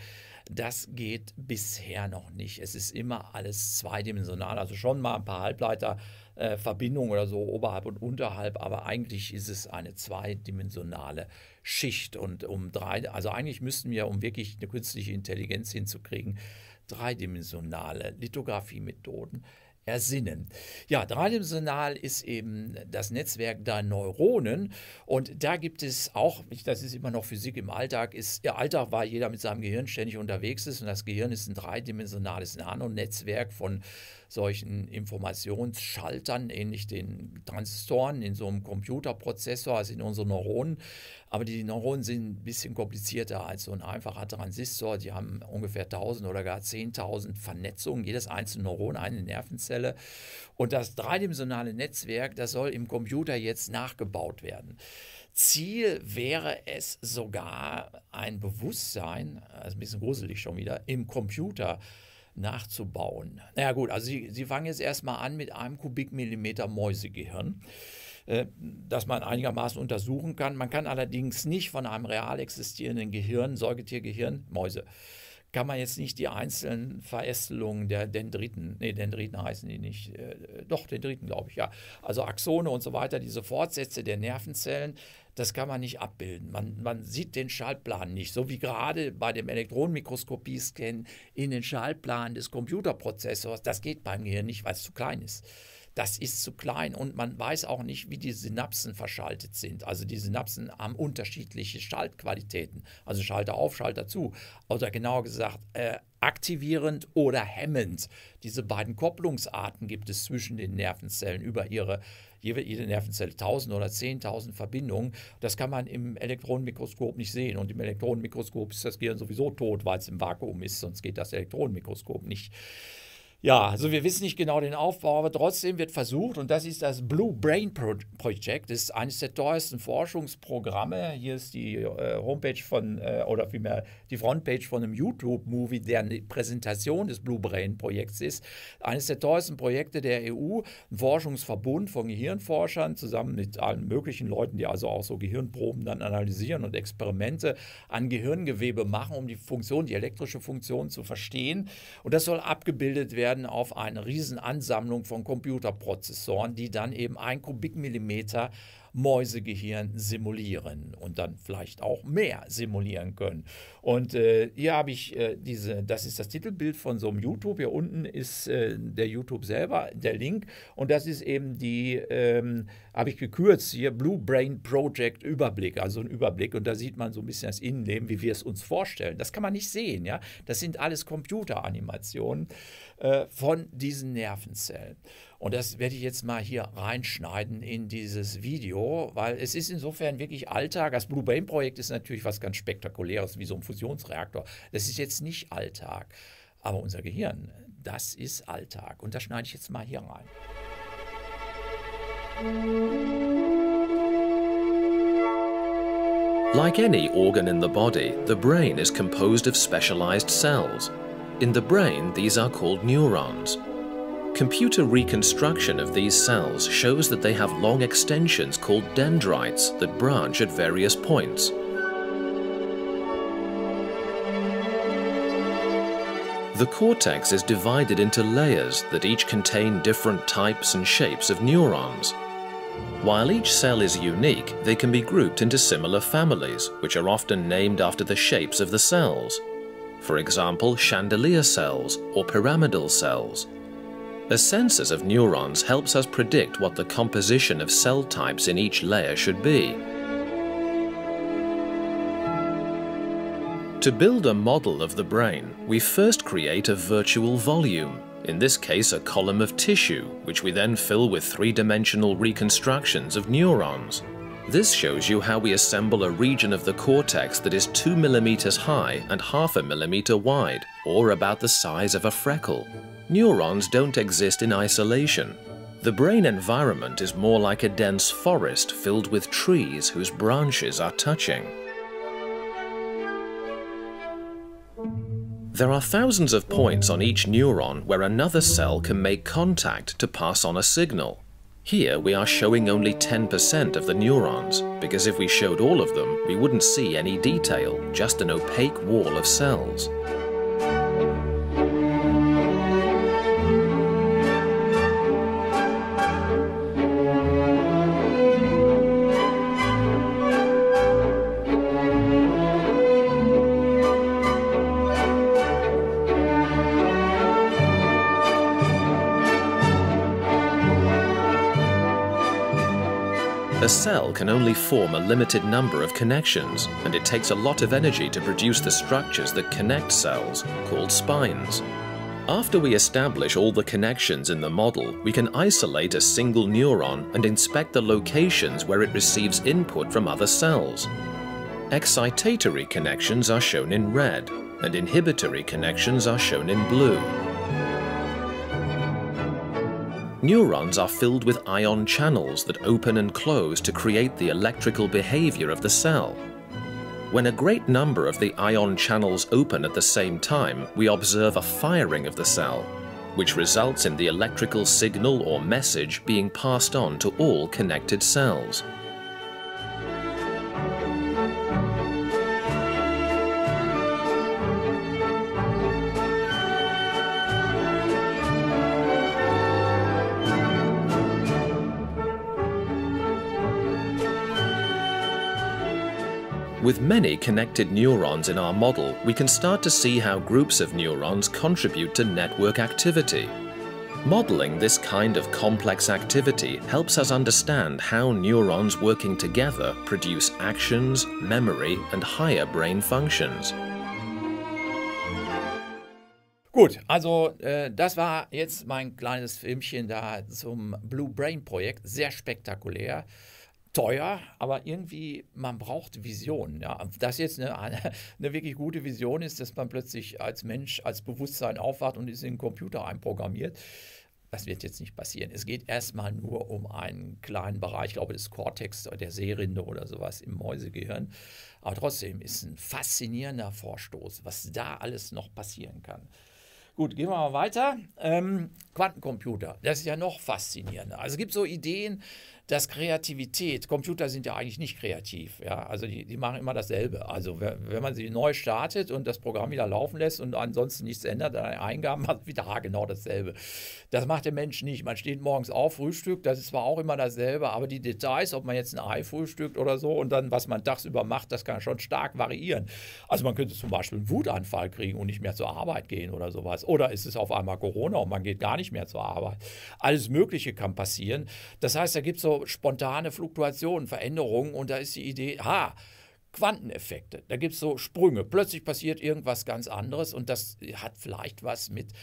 Das geht bisher noch nicht. Es ist immer alles zweidimensional. Also schon mal ein paar Halbleiterverbindungen äh, oder so oberhalb und unterhalb, aber eigentlich ist es eine zweidimensionale Schicht. Und um drei, also eigentlich müssten wir, um wirklich eine künstliche Intelligenz hinzukriegen, dreidimensionale Lithografie-Methoden ersinnen. Ja, dreidimensional ist eben das Netzwerk der Neuronen und da gibt es auch, das ist immer noch Physik im Alltag, ist ja, Alltag, weil jeder mit seinem Gehirn ständig unterwegs ist und das Gehirn ist ein dreidimensionales Nanonetzwerk von solchen Informationsschaltern, ähnlich den Transistoren in so einem Computerprozessor, also in unseren Neuronen. Aber die Neuronen sind ein bisschen komplizierter als so ein einfacher Transistor. Die haben ungefähr 1000 oder gar 10.000 Vernetzungen, jedes einzelne Neuron, eine Nervenzelle. Und das dreidimensionale Netzwerk, das soll im Computer jetzt nachgebaut werden. Ziel wäre es sogar, ein Bewusstsein, also ein bisschen gruselig schon wieder, im Computer äh, nachzubauen. Naja gut, also Sie, Sie fangen jetzt erstmal an mit einem Kubikmillimeter Mäusegehirn äh, das man einigermaßen untersuchen kann. Man kann allerdings nicht von einem real existierenden Gehirn, Säugetiergehirn, Mäuse, kann man jetzt nicht die einzelnen Verästelungen der Dendriten, nee, Dendriten heißen die nicht, äh, doch, Dendriten glaube ich, ja. Also Axone und so weiter, diese Fortsätze der Nervenzellen, das kann man nicht abbilden. Man, man sieht den Schaltplan nicht, so wie gerade bei dem Elektronenmikroskopie-Scan in den Schaltplan des Computerprozessors. Das geht beim Gehirn nicht, weil es zu klein ist das ist zu klein und man weiß auch nicht, wie die Synapsen verschaltet sind. Also die Synapsen haben unterschiedliche Schaltqualitäten, also Schalter auf, Schalter zu, oder genauer gesagt äh, aktivierend oder hemmend. Diese beiden Kopplungsarten gibt es zwischen den Nervenzellen über ihre jede Nervenzelle 1000 oder 10.000 Verbindungen. Das kann man im Elektronenmikroskop nicht sehen. Und im Elektronenmikroskop ist das Gehirn sowieso tot, weil es im Vakuum ist, sonst geht das Elektronenmikroskop nicht. Ja, also wir wissen nicht genau den Aufbau, aber trotzdem wird versucht, und das ist das Blue Brain Project, das ist eines der teuersten Forschungsprogramme. Hier ist die äh, Homepage von, äh, oder vielmehr die Frontpage von einem YouTube-Movie, der eine Präsentation des Blue Brain Projekts ist. Eines der teuersten Projekte der EU, ein Forschungsverbund von Gehirnforschern zusammen mit allen möglichen Leuten, die also auch so Gehirnproben dann analysieren und Experimente an Gehirngewebe machen, um die Funktion, die elektrische Funktion zu verstehen. Und das soll abgebildet werden werden auf eine Riesenansammlung von Computerprozessoren, die dann eben ein Kubikmillimeter Mäusegehirn simulieren und dann vielleicht auch mehr simulieren können. Und äh, hier habe ich äh, diese, das ist das Titelbild von so einem YouTube. Hier unten ist äh, der YouTube selber, der Link. Und das ist eben die, ähm, habe ich gekürzt hier, Blue Brain Project Überblick, also ein Überblick. Und da sieht man so ein bisschen das Innenleben, wie wir es uns vorstellen. Das kann man nicht sehen, ja. Das sind alles Computeranimationen äh, von diesen Nervenzellen. Und das werde ich jetzt mal hier reinschneiden in dieses Video, weil es ist insofern wirklich Alltag. Das Blue Brain Projekt ist natürlich was ganz Spektakuläres, wie so ein Fusionsreaktor. Das ist jetzt nicht Alltag. Aber unser Gehirn, das ist Alltag. Und das schneide ich jetzt mal hier rein. Like any organ in the body, the brain is composed of specialized cells. In the brain, these are called neurons. Computer reconstruction of these cells shows that they have long extensions called dendrites that branch at various points. The cortex is divided into layers that each contain different types and shapes of neurons. While each cell is unique, they can be grouped into similar families, which are often named after the shapes of the cells. For example, chandelier cells or pyramidal cells. The census of neurons helps us predict what the composition of cell types in each layer should be. To build a model of the brain, we first create a virtual volume, in this case a column of tissue, which we then fill with three-dimensional reconstructions of neurons. This shows you how we assemble a region of the cortex that is 2 millimeters high and half a millimeter wide, or about the size of a freckle. Neurons don't exist in isolation. The brain environment is more like a dense forest filled with trees whose branches are touching. There are thousands of points on each neuron where another cell can make contact to pass on a signal. Here we are showing only 10% of the neurons, because if we showed all of them, we wouldn't see any detail, just an opaque wall of cells. A cell can only form a limited number of connections, and it takes a lot of energy to produce the structures that connect cells, called spines. After we establish all the connections in the model, we can isolate a single neuron and inspect the locations where it receives input from other cells. Excitatory connections are shown in red, and inhibitory connections are shown in blue. Neurons are filled with ion channels that open and close to create the electrical behavior of the cell. When a great number of the ion channels open at the same time, we observe a firing of the cell, which results in the electrical signal or message being passed on to all connected cells. With many connected neurons in our model, we can start to see how groups of neurons contribute to network activity. Modeling this kind of complex activity helps us understand how neurons working together produce actions, memory and higher brain functions. Gut, also äh, das war jetzt mein kleines Filmchen da zum Blue Brain Projekt, sehr spektakulär. teuer, aber irgendwie, man braucht Vision. Ja. Dass jetzt eine, eine, wirklich gute Vision ist, dass man plötzlich als Mensch, als Bewusstsein aufwacht und ist in den Computer einprogrammiert. Das wird jetzt nicht passieren. Es geht erstmal nur um einen kleinen Bereich, ich glaube, des Cortex, der Seerinde oder sowas im Mäusegehirn. Aber trotzdem ist ein faszinierender Vorstoß, was da alles noch passieren kann. Gut, gehen wir mal weiter. Ähm, Quantencomputer, das ist ja noch faszinierender. Also es gibt so Ideen, dass Kreativität, Computer sind ja eigentlich nicht kreativ, ja, also die, die machen immer dasselbe. Also wenn man sie neu startet und das Programm wieder laufen lässt und ansonsten nichts ändert dann Eingaben, hat wieder genau dasselbe. Das macht der Mensch nicht. Man steht morgens auf, frühstückt, das ist zwar auch immer dasselbe, aber die Details, ob man jetzt ein Ei frühstückt oder so und dann, was man tagsüber macht, das kann schon stark variieren. Also man könnte zum Beispiel einen Wutanfall kriegen und nicht mehr zur Arbeit gehen oder sowas. Oder ist es auf einmal Corona und man geht gar nicht mehr zur Arbeit. Alles Mögliche kann passieren. Das heißt, da gibt es so spontane Fluktuationen, Veränderungen und da ist die Idee, ha, Quanteneffekte. Da gibt es so Sprünge. Plötzlich passiert irgendwas ganz anderes und das hat vielleicht was mit,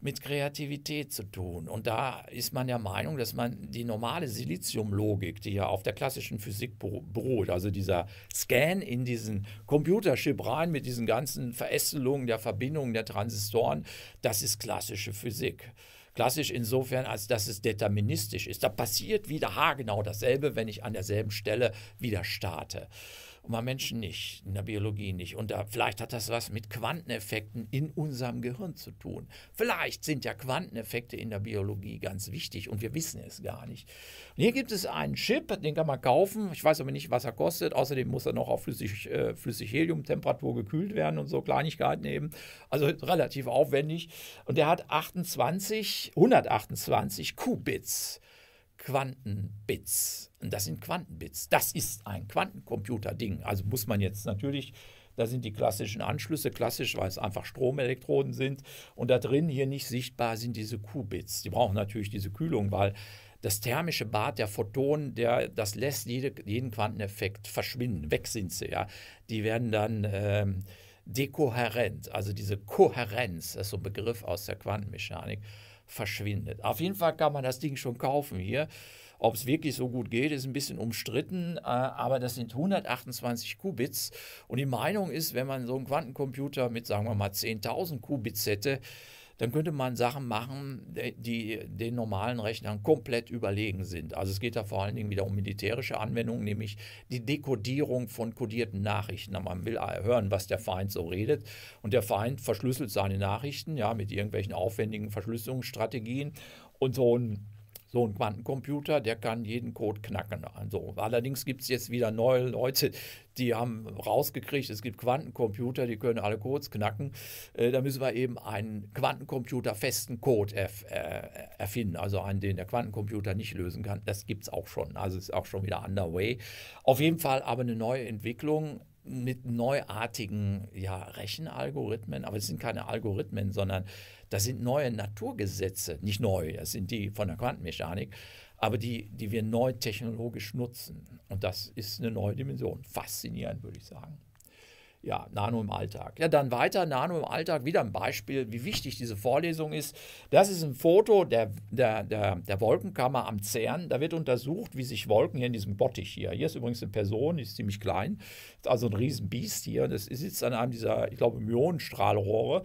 mit Kreativität zu tun. Und da ist man der Meinung, dass man die normale Siliziumlogik, die ja auf der klassischen Physik beruht, also dieser Scan in diesen Computerchip rein mit diesen ganzen Verästelungen der Verbindungen der Transistoren, das ist klassische Physik klassisch insofern, als dass es deterministisch ist. Da passiert wieder haargenau dasselbe, wenn ich an derselben Stelle wieder starte und bei Menschen nicht, in der Biologie nicht. Und da, vielleicht hat das was mit Quanteneffekten in unserem Gehirn zu tun. Vielleicht sind ja Quanteneffekte in der Biologie ganz wichtig und wir wissen es gar nicht. Und hier gibt es einen Chip, den kann man kaufen. Ich weiß aber nicht, was er kostet. Außerdem muss er noch auf flüssig, äh, flüssig Heliumtemperatur gekühlt werden und so Kleinigkeiten eben. Also relativ aufwendig. Und der hat 28, 128 Qubits. Quantenbits. Und das sind Quantenbits. Das ist ein Quantencomputer-Ding. Also muss man jetzt natürlich da sind die klassischen Anschlüsse klassisch, weil es einfach Stromelektroden sind. Und da drin hier nicht sichtbar sind diese Qubits. Die brauchen natürlich diese Kühlung, weil das thermische Bad der Photonen, der, das lässt jede, jeden Quanteneffekt verschwinden. Weg sind sie, ja. Die werden dann ähm, dekohärent. Also diese Kohärenz, das ist so ein Begriff aus der Quantenmechanik verschwindet. Auf jeden Fall kann man das Ding schon kaufen hier. Ob es wirklich so gut geht, ist ein bisschen umstritten, äh, aber das sind 128 Qubits. Und die Meinung ist, wenn man so einen Quantencomputer mit, sagen wir mal, 10.000 Qubits hätte, dann könnte man Sachen machen, die den normalen Rechnern komplett überlegen sind. Also es geht da vor allen Dingen wieder um militärische Anwendungen, nämlich die Dekodierung von kodierten Nachrichten. Man will hören, was der Feind so redet und der Feind verschlüsselt seine Nachrichten ja mit irgendwelchen aufwendigen Verschlüsselungsstrategien und so ein so ein Quantencomputer, der kann jeden Code knacken. Also, allerdings gibt es jetzt wieder neue Leute, die haben rausgekriegt, es gibt Quantencomputer, die können alle Codes knacken. Äh, da müssen wir eben einen Quantencomputer festen Code erf äh, erfinden, also einen, den der Quantencomputer nicht lösen kann. Das gibt es auch schon. Also ist auch schon wieder underway. Auf jeden Fall aber eine neue Entwicklung mit neuartigen ja, Rechenalgorithmen, aber es sind keine Algorithmen, sondern das sind neue Naturgesetze, nicht neu, das sind die von der Quantenmechanik, aber die, die wir neu technologisch nutzen. Und das ist eine neue Dimension. Faszinierend, würde ich sagen. Ja, Nano im Alltag. Ja, dann weiter, Nano im Alltag, wieder ein Beispiel, wie wichtig diese Vorlesung ist. Das ist ein Foto der, der, der, der Wolkenkammer am CERN. Da wird untersucht, wie sich Wolken hier in diesem Bottich hier. Hier ist übrigens eine Person, die ist ziemlich klein, ist also ein Riesenbiest hier. Das sitzt an einem dieser, ich glaube, Myonenstrahlrohre.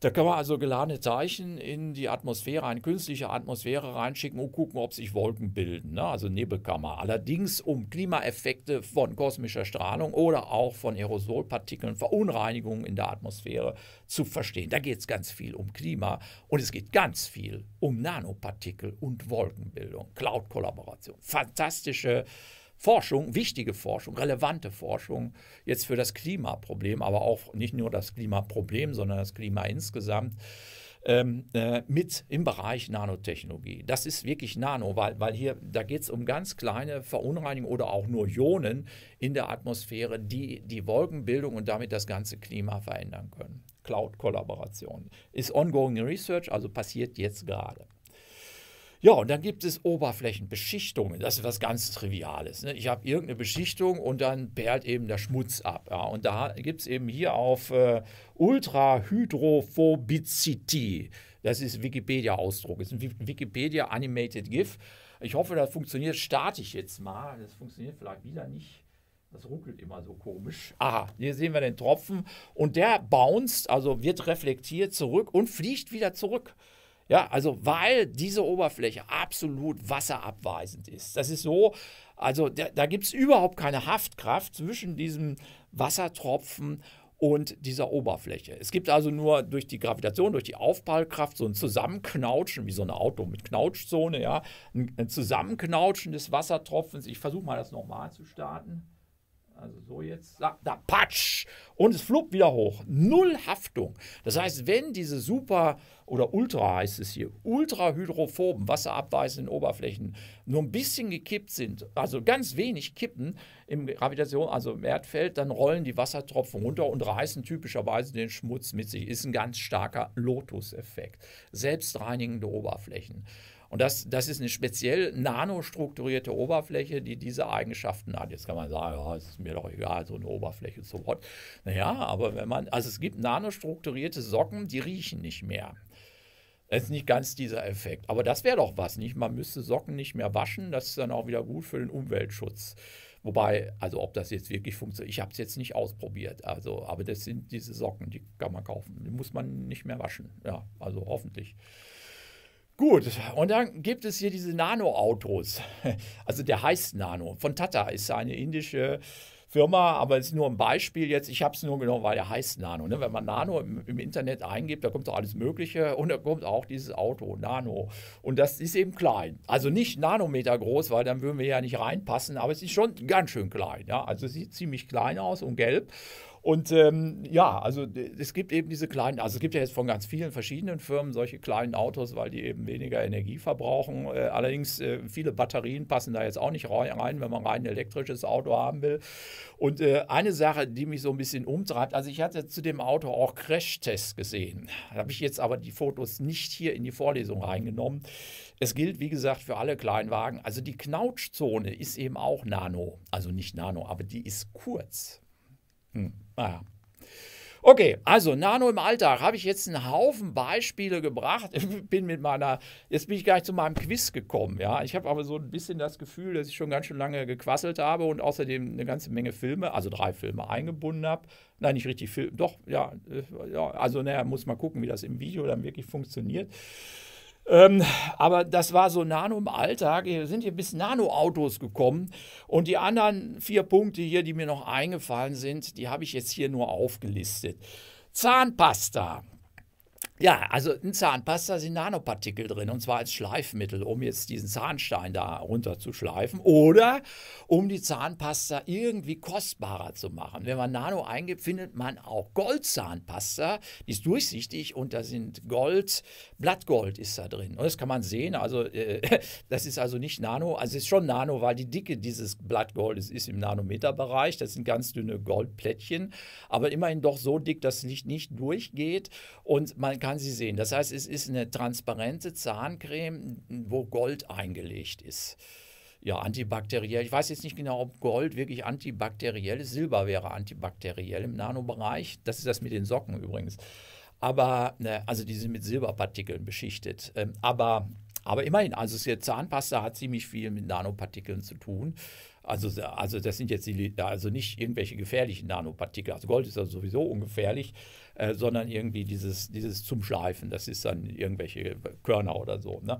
Da kann man also geladene Teilchen in die Atmosphäre, eine künstliche Atmosphäre reinschicken und gucken, ob sich Wolken bilden, ne? also Nebelkammer. Allerdings, um Klimaeffekte von kosmischer Strahlung oder auch von Aerosolpartikeln, Verunreinigungen in der Atmosphäre zu verstehen. Da geht es ganz viel um Klima und es geht ganz viel um Nanopartikel und Wolkenbildung, Cloud-Kollaboration. Fantastische äh, Forschung, wichtige Forschung, relevante Forschung jetzt für das Klimaproblem, aber auch nicht nur das Klimaproblem, sondern das Klima insgesamt ähm, äh, mit im Bereich Nanotechnologie. Das ist wirklich Nano, weil, weil hier, da geht es um ganz kleine Verunreinigungen oder auch nur Ionen in der Atmosphäre, die die Wolkenbildung und damit das ganze Klima verändern können. Cloud-Kollaboration ist ongoing research, also passiert jetzt gerade. Ja, und dann gibt es Oberflächenbeschichtungen. Das ist was ganz Triviales. Ne? Ich habe irgendeine Beschichtung und dann perlt eben der Schmutz ab. Ja? Und da gibt es eben hier auf äh, Ultrahydrophobicity. Das ist Wikipedia-Ausdruck. Das ist ein Wikipedia-Animated GIF. Ich hoffe, das funktioniert. Starte ich jetzt mal. Das funktioniert vielleicht wieder nicht. Das ruckelt immer so komisch. Aha, hier sehen wir den Tropfen. Und der bounced, also wird reflektiert zurück und fliegt wieder zurück. Ja, also weil diese Oberfläche absolut wasserabweisend ist. Das ist so, also da, da gibt es überhaupt keine Haftkraft zwischen diesem Wassertropfen und dieser Oberfläche. Es gibt also nur durch die Gravitation, durch die Aufprallkraft so ein Zusammenknautschen, wie so ein Auto mit Knautschzone, ja, ein Zusammenknautschen des Wassertropfens. Ich versuche mal das nochmal zu starten. Also so jetzt. Da, da, patsch! Und es fluppt wieder hoch. Null Haftung. Das heißt, wenn diese super oder ultra heißt es hier, ultrahydrophoben, wasserabweisenden Oberflächen nur ein bisschen gekippt sind, also ganz wenig kippen im Gravitation, also im Erdfeld, dann rollen die Wassertropfen runter und reißen typischerweise den Schmutz mit sich. Ist ein ganz starker Lotus-Effekt. Selbstreinigende Oberflächen. Und das, das ist eine speziell nanostrukturierte Oberfläche, die diese Eigenschaften hat. Jetzt kann man sagen, ja, es ist mir doch egal, so eine Oberfläche, so what. Naja, aber wenn man, also es gibt nanostrukturierte Socken, die riechen nicht mehr. Das ist nicht ganz dieser Effekt. Aber das wäre doch was, nicht? Man müsste Socken nicht mehr waschen, das ist dann auch wieder gut für den Umweltschutz. Wobei, also ob das jetzt wirklich funktioniert, ich habe es jetzt nicht ausprobiert. Also, aber das sind diese Socken, die kann man kaufen. Die muss man nicht mehr waschen. Ja, also hoffentlich. Gut, und dann gibt es hier diese Nano-Autos. Also der heißt Nano. Von Tata ist eine indische Firma, aber es ist nur ein Beispiel jetzt. Ich habe es nur genommen, weil der heißt Nano. Ne? Wenn man Nano im, Internet eingibt, da kommt alles Mögliche und da kommt auch dieses Auto, Nano. Und das ist eben klein. Also nicht Nanometer groß, weil dann würden wir ja nicht reinpassen, aber es ist schon ganz schön klein. Ja? Also es sieht ziemlich klein aus und gelb. Und ähm, ja, also es gibt eben diese kleinen, also es gibt ja jetzt von ganz vielen verschiedenen Firmen solche kleinen Autos, weil die eben weniger Energie verbrauchen. Äh, allerdings äh, viele Batterien passen da jetzt auch nicht rein, wenn man rein ein elektrisches Auto haben will. Und äh, eine Sache, die mich so ein bisschen umtreibt, also ich hatte zu dem Auto auch Crashtests gesehen. Da habe ich jetzt aber die Fotos nicht hier in die Vorlesung reingenommen. Es gilt, wie gesagt, für alle Kleinwagen. Also die Knautschzone ist eben auch Nano. Also nicht Nano, aber die ist kurz. Hm. Naja. Okay, also Nano im Alltag habe ich jetzt einen Haufen Beispiele gebracht. Bin mit meiner, jetzt bin ich gar nicht zu meinem Quiz gekommen. Ja, ich habe aber so ein bisschen das Gefühl, dass ich schon ganz schön lange gequasselt habe und außerdem eine ganze Menge Filme, also drei Filme eingebunden habe. Nein, nicht richtig Filme, doch, ja, äh, ja also naja, muss mal gucken, wie das im Video dann wirklich funktioniert. Ähm, aber das war so Nano im Alltag. Wir sind hier bis Nano-Autos gekommen. Und die anderen vier Punkte hier, die mir noch eingefallen sind, die habe ich jetzt hier nur aufgelistet. Zahnpasta. Ja, also in Zahnpasta sind Nanopartikel drin und zwar als Schleifmittel, um jetzt diesen Zahnstein da runterzuschleifen oder um die Zahnpasta irgendwie kostbarer zu machen. Wenn man Nano eingibt, findet man auch Goldzahnpasta, die ist durchsichtig und da sind Gold, Blattgold ist da drin. Und das kann man sehen, also äh, das ist also nicht Nano, also es ist schon Nano, weil die Dicke dieses Blattgoldes ist im Nanometerbereich, das sind ganz dünne Goldplättchen, aber immerhin doch so dick, dass Licht nicht durchgeht und man kann kann sie sehen. Das heißt, es ist eine transparente Zahncreme, wo Gold eingelegt ist. Ja, antibakteriell. Ich weiß jetzt nicht genau, ob Gold wirklich antibakteriell ist. Silber wäre antibakteriell im Nanobereich. Das ist das mit den Socken übrigens. Aber, ne, also die sind mit Silberpartikeln beschichtet. Ähm, aber, aber immerhin, also Zahnpasta hat ziemlich viel mit Nanopartikeln zu tun. Also, also das sind jetzt die, also nicht irgendwelche gefährlichen Nanopartikel. Also Gold ist also sowieso ungefährlich, äh, sondern irgendwie dieses, dieses zum Schleifen, das ist dann irgendwelche Körner oder so. Ne?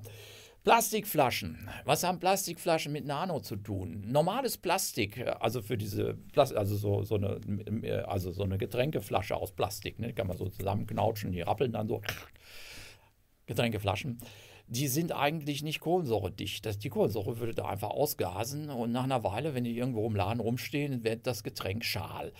Plastikflaschen. Was haben Plastikflaschen mit Nano zu tun? Normales Plastik, also für diese, Plastik, also, so, so eine, also so eine Getränkeflasche aus Plastik, ne? kann man so zusammenknautschen, die rappeln dann so. Getränkeflaschen die sind eigentlich nicht kohlensäuredicht. Das, die Kohlensäure würde da einfach ausgasen und nach einer Weile, wenn die irgendwo im Laden rumstehen, wird das Getränk schal.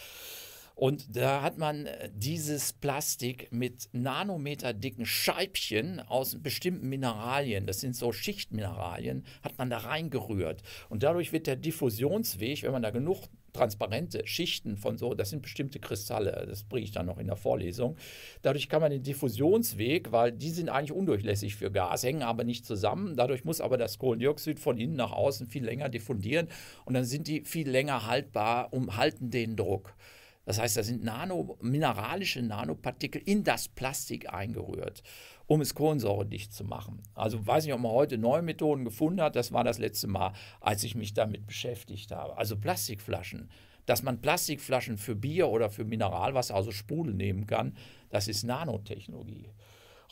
Und da hat man äh, dieses Plastik mit nanometerdicken Scheibchen aus bestimmten Mineralien, das sind so Schichtmineralien, hat man da reingerührt. Und dadurch wird der Diffusionsweg, wenn man da genug transparente Schichten von so, das sind bestimmte Kristalle, das bringe ich dann noch in der Vorlesung. Dadurch kann man den Diffusionsweg, weil die sind eigentlich undurchlässig für Gas, hängen aber nicht zusammen. Dadurch muss aber das Kohlendioxid von innen nach außen viel länger diffundieren und dann sind die viel länger haltbar, um halten den Druck. Das heißt, da sind nano, mineralische Nanopartikel in das Plastik eingerührt, um es kohlensäuredicht zu machen. Also weiß nicht, ob man heute neue Methoden gefunden hat. Das war das letzte Mal, als ich mich damit beschäftigt habe. Also Plastikflaschen. Dass man Plastikflaschen für Bier oder für Mineralwasser, also Sprudel, nehmen kann, das ist Nanotechnologie.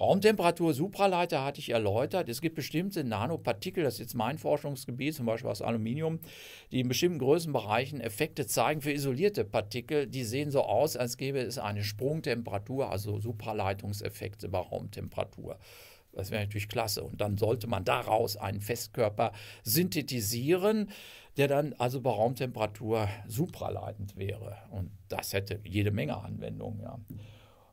Raumtemperatur, Supraleiter hatte ich erläutert. Es gibt bestimmte Nanopartikel, das ist jetzt mein Forschungsgebiet, zum Beispiel aus Aluminium, die in bestimmten Größenbereichen Effekte zeigen für isolierte Partikel. Die sehen so aus, als gäbe es eine Sprungtemperatur, also Supraleitungseffekte bei Raumtemperatur. Das wäre natürlich klasse. Und dann sollte man daraus einen Festkörper synthetisieren, der dann also bei Raumtemperatur supraleitend wäre. Und das hätte jede Menge Anwendungen. Ja.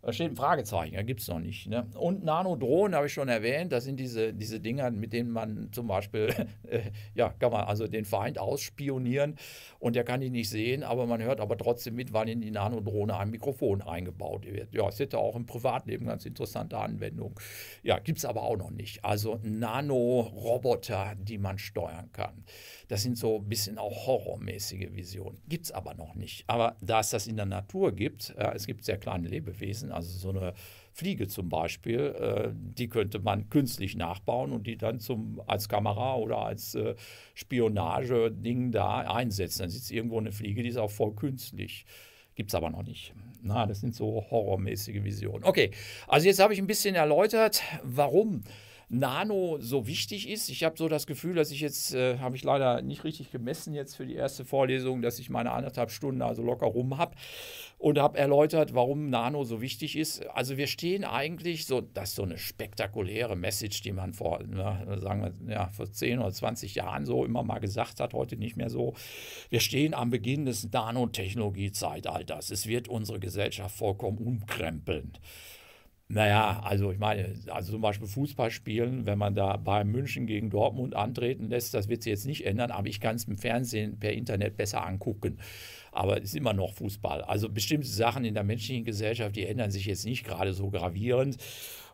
Da steht ein Fragezeichen, da gibt es noch nicht. Ne? Und Nanodrohnen habe ich schon erwähnt, das sind diese, diese Dinger, mit denen man zum Beispiel, äh, ja, kann man also den Feind ausspionieren und der kann ihn nicht sehen, aber man hört aber trotzdem mit, wann in die Nanodrohne ein Mikrofon eingebaut wird. Ja, es hätte auch im Privatleben ganz interessante Anwendung. Ja, gibt es aber auch noch nicht. Also Nanoroboter, die man steuern kann. Das sind so ein bisschen auch horrormäßige Visionen. Gibt es aber noch nicht. Aber da es das in der Natur gibt, äh, es gibt sehr kleine Lebewesen, also so eine Fliege zum Beispiel, äh, die könnte man künstlich nachbauen und die dann zum, als Kamera oder als äh, Spionage-Ding da einsetzen. Dann sitzt irgendwo eine Fliege, die ist auch voll künstlich. Gibt es aber noch nicht. Na, das sind so horrormäßige Visionen. Okay, also jetzt habe ich ein bisschen erläutert, warum Nano so wichtig ist. Ich habe so das Gefühl, dass ich jetzt, äh, habe ich leider nicht richtig gemessen jetzt für die erste Vorlesung, dass ich meine anderthalb Stunden also locker rum habe und habe erläutert, warum Nano so wichtig ist. Also wir stehen eigentlich so, das ist so eine spektakuläre Message, die man vor, ne, sagen wir, ja, vor 10 oder 20 Jahren so immer mal gesagt hat, heute nicht mehr so. Wir stehen am Beginn des Nanotechnologie-Zeitalters. Es wird unsere Gesellschaft vollkommen umkrempeln. Naja, also ich meine, also zum Beispiel Fußballspielen, wenn man da bei München gegen Dortmund antreten lässt, das wird sich jetzt nicht ändern, aber ich kann es im Fernsehen per Internet besser angucken. Aber es ist immer noch Fußball. Also bestimmte Sachen in der menschlichen Gesellschaft, die ändern sich jetzt nicht gerade so gravierend.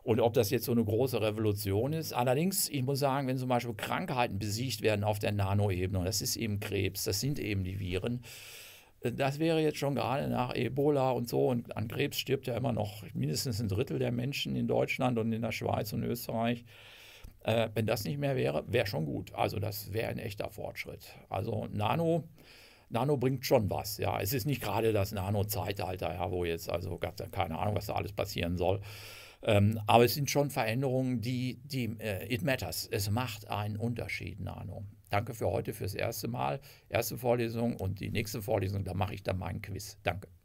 Und ob das jetzt so eine große Revolution ist. Allerdings, ich muss sagen, wenn zum Beispiel Krankheiten besiegt werden auf der Nanoebene, und das ist eben Krebs, das sind eben die Viren, das wäre jetzt schon gerade nach Ebola und so. Und an Krebs stirbt ja immer noch mindestens ein Drittel der Menschen in Deutschland und in der Schweiz und Österreich. Äh, wenn das nicht mehr wäre, wäre schon gut. Also das wäre ein echter Fortschritt. Also Nano. Nano bringt schon was, ja. Es ist nicht gerade das Nano-Zeitalter, ja, wo jetzt also keine Ahnung, was da alles passieren soll. Ähm, aber es sind schon Veränderungen, die, die äh, it matters. Es macht einen Unterschied, Nano. Danke für heute fürs erste Mal, erste Vorlesung und die nächste Vorlesung, da mache ich dann meinen Quiz. Danke.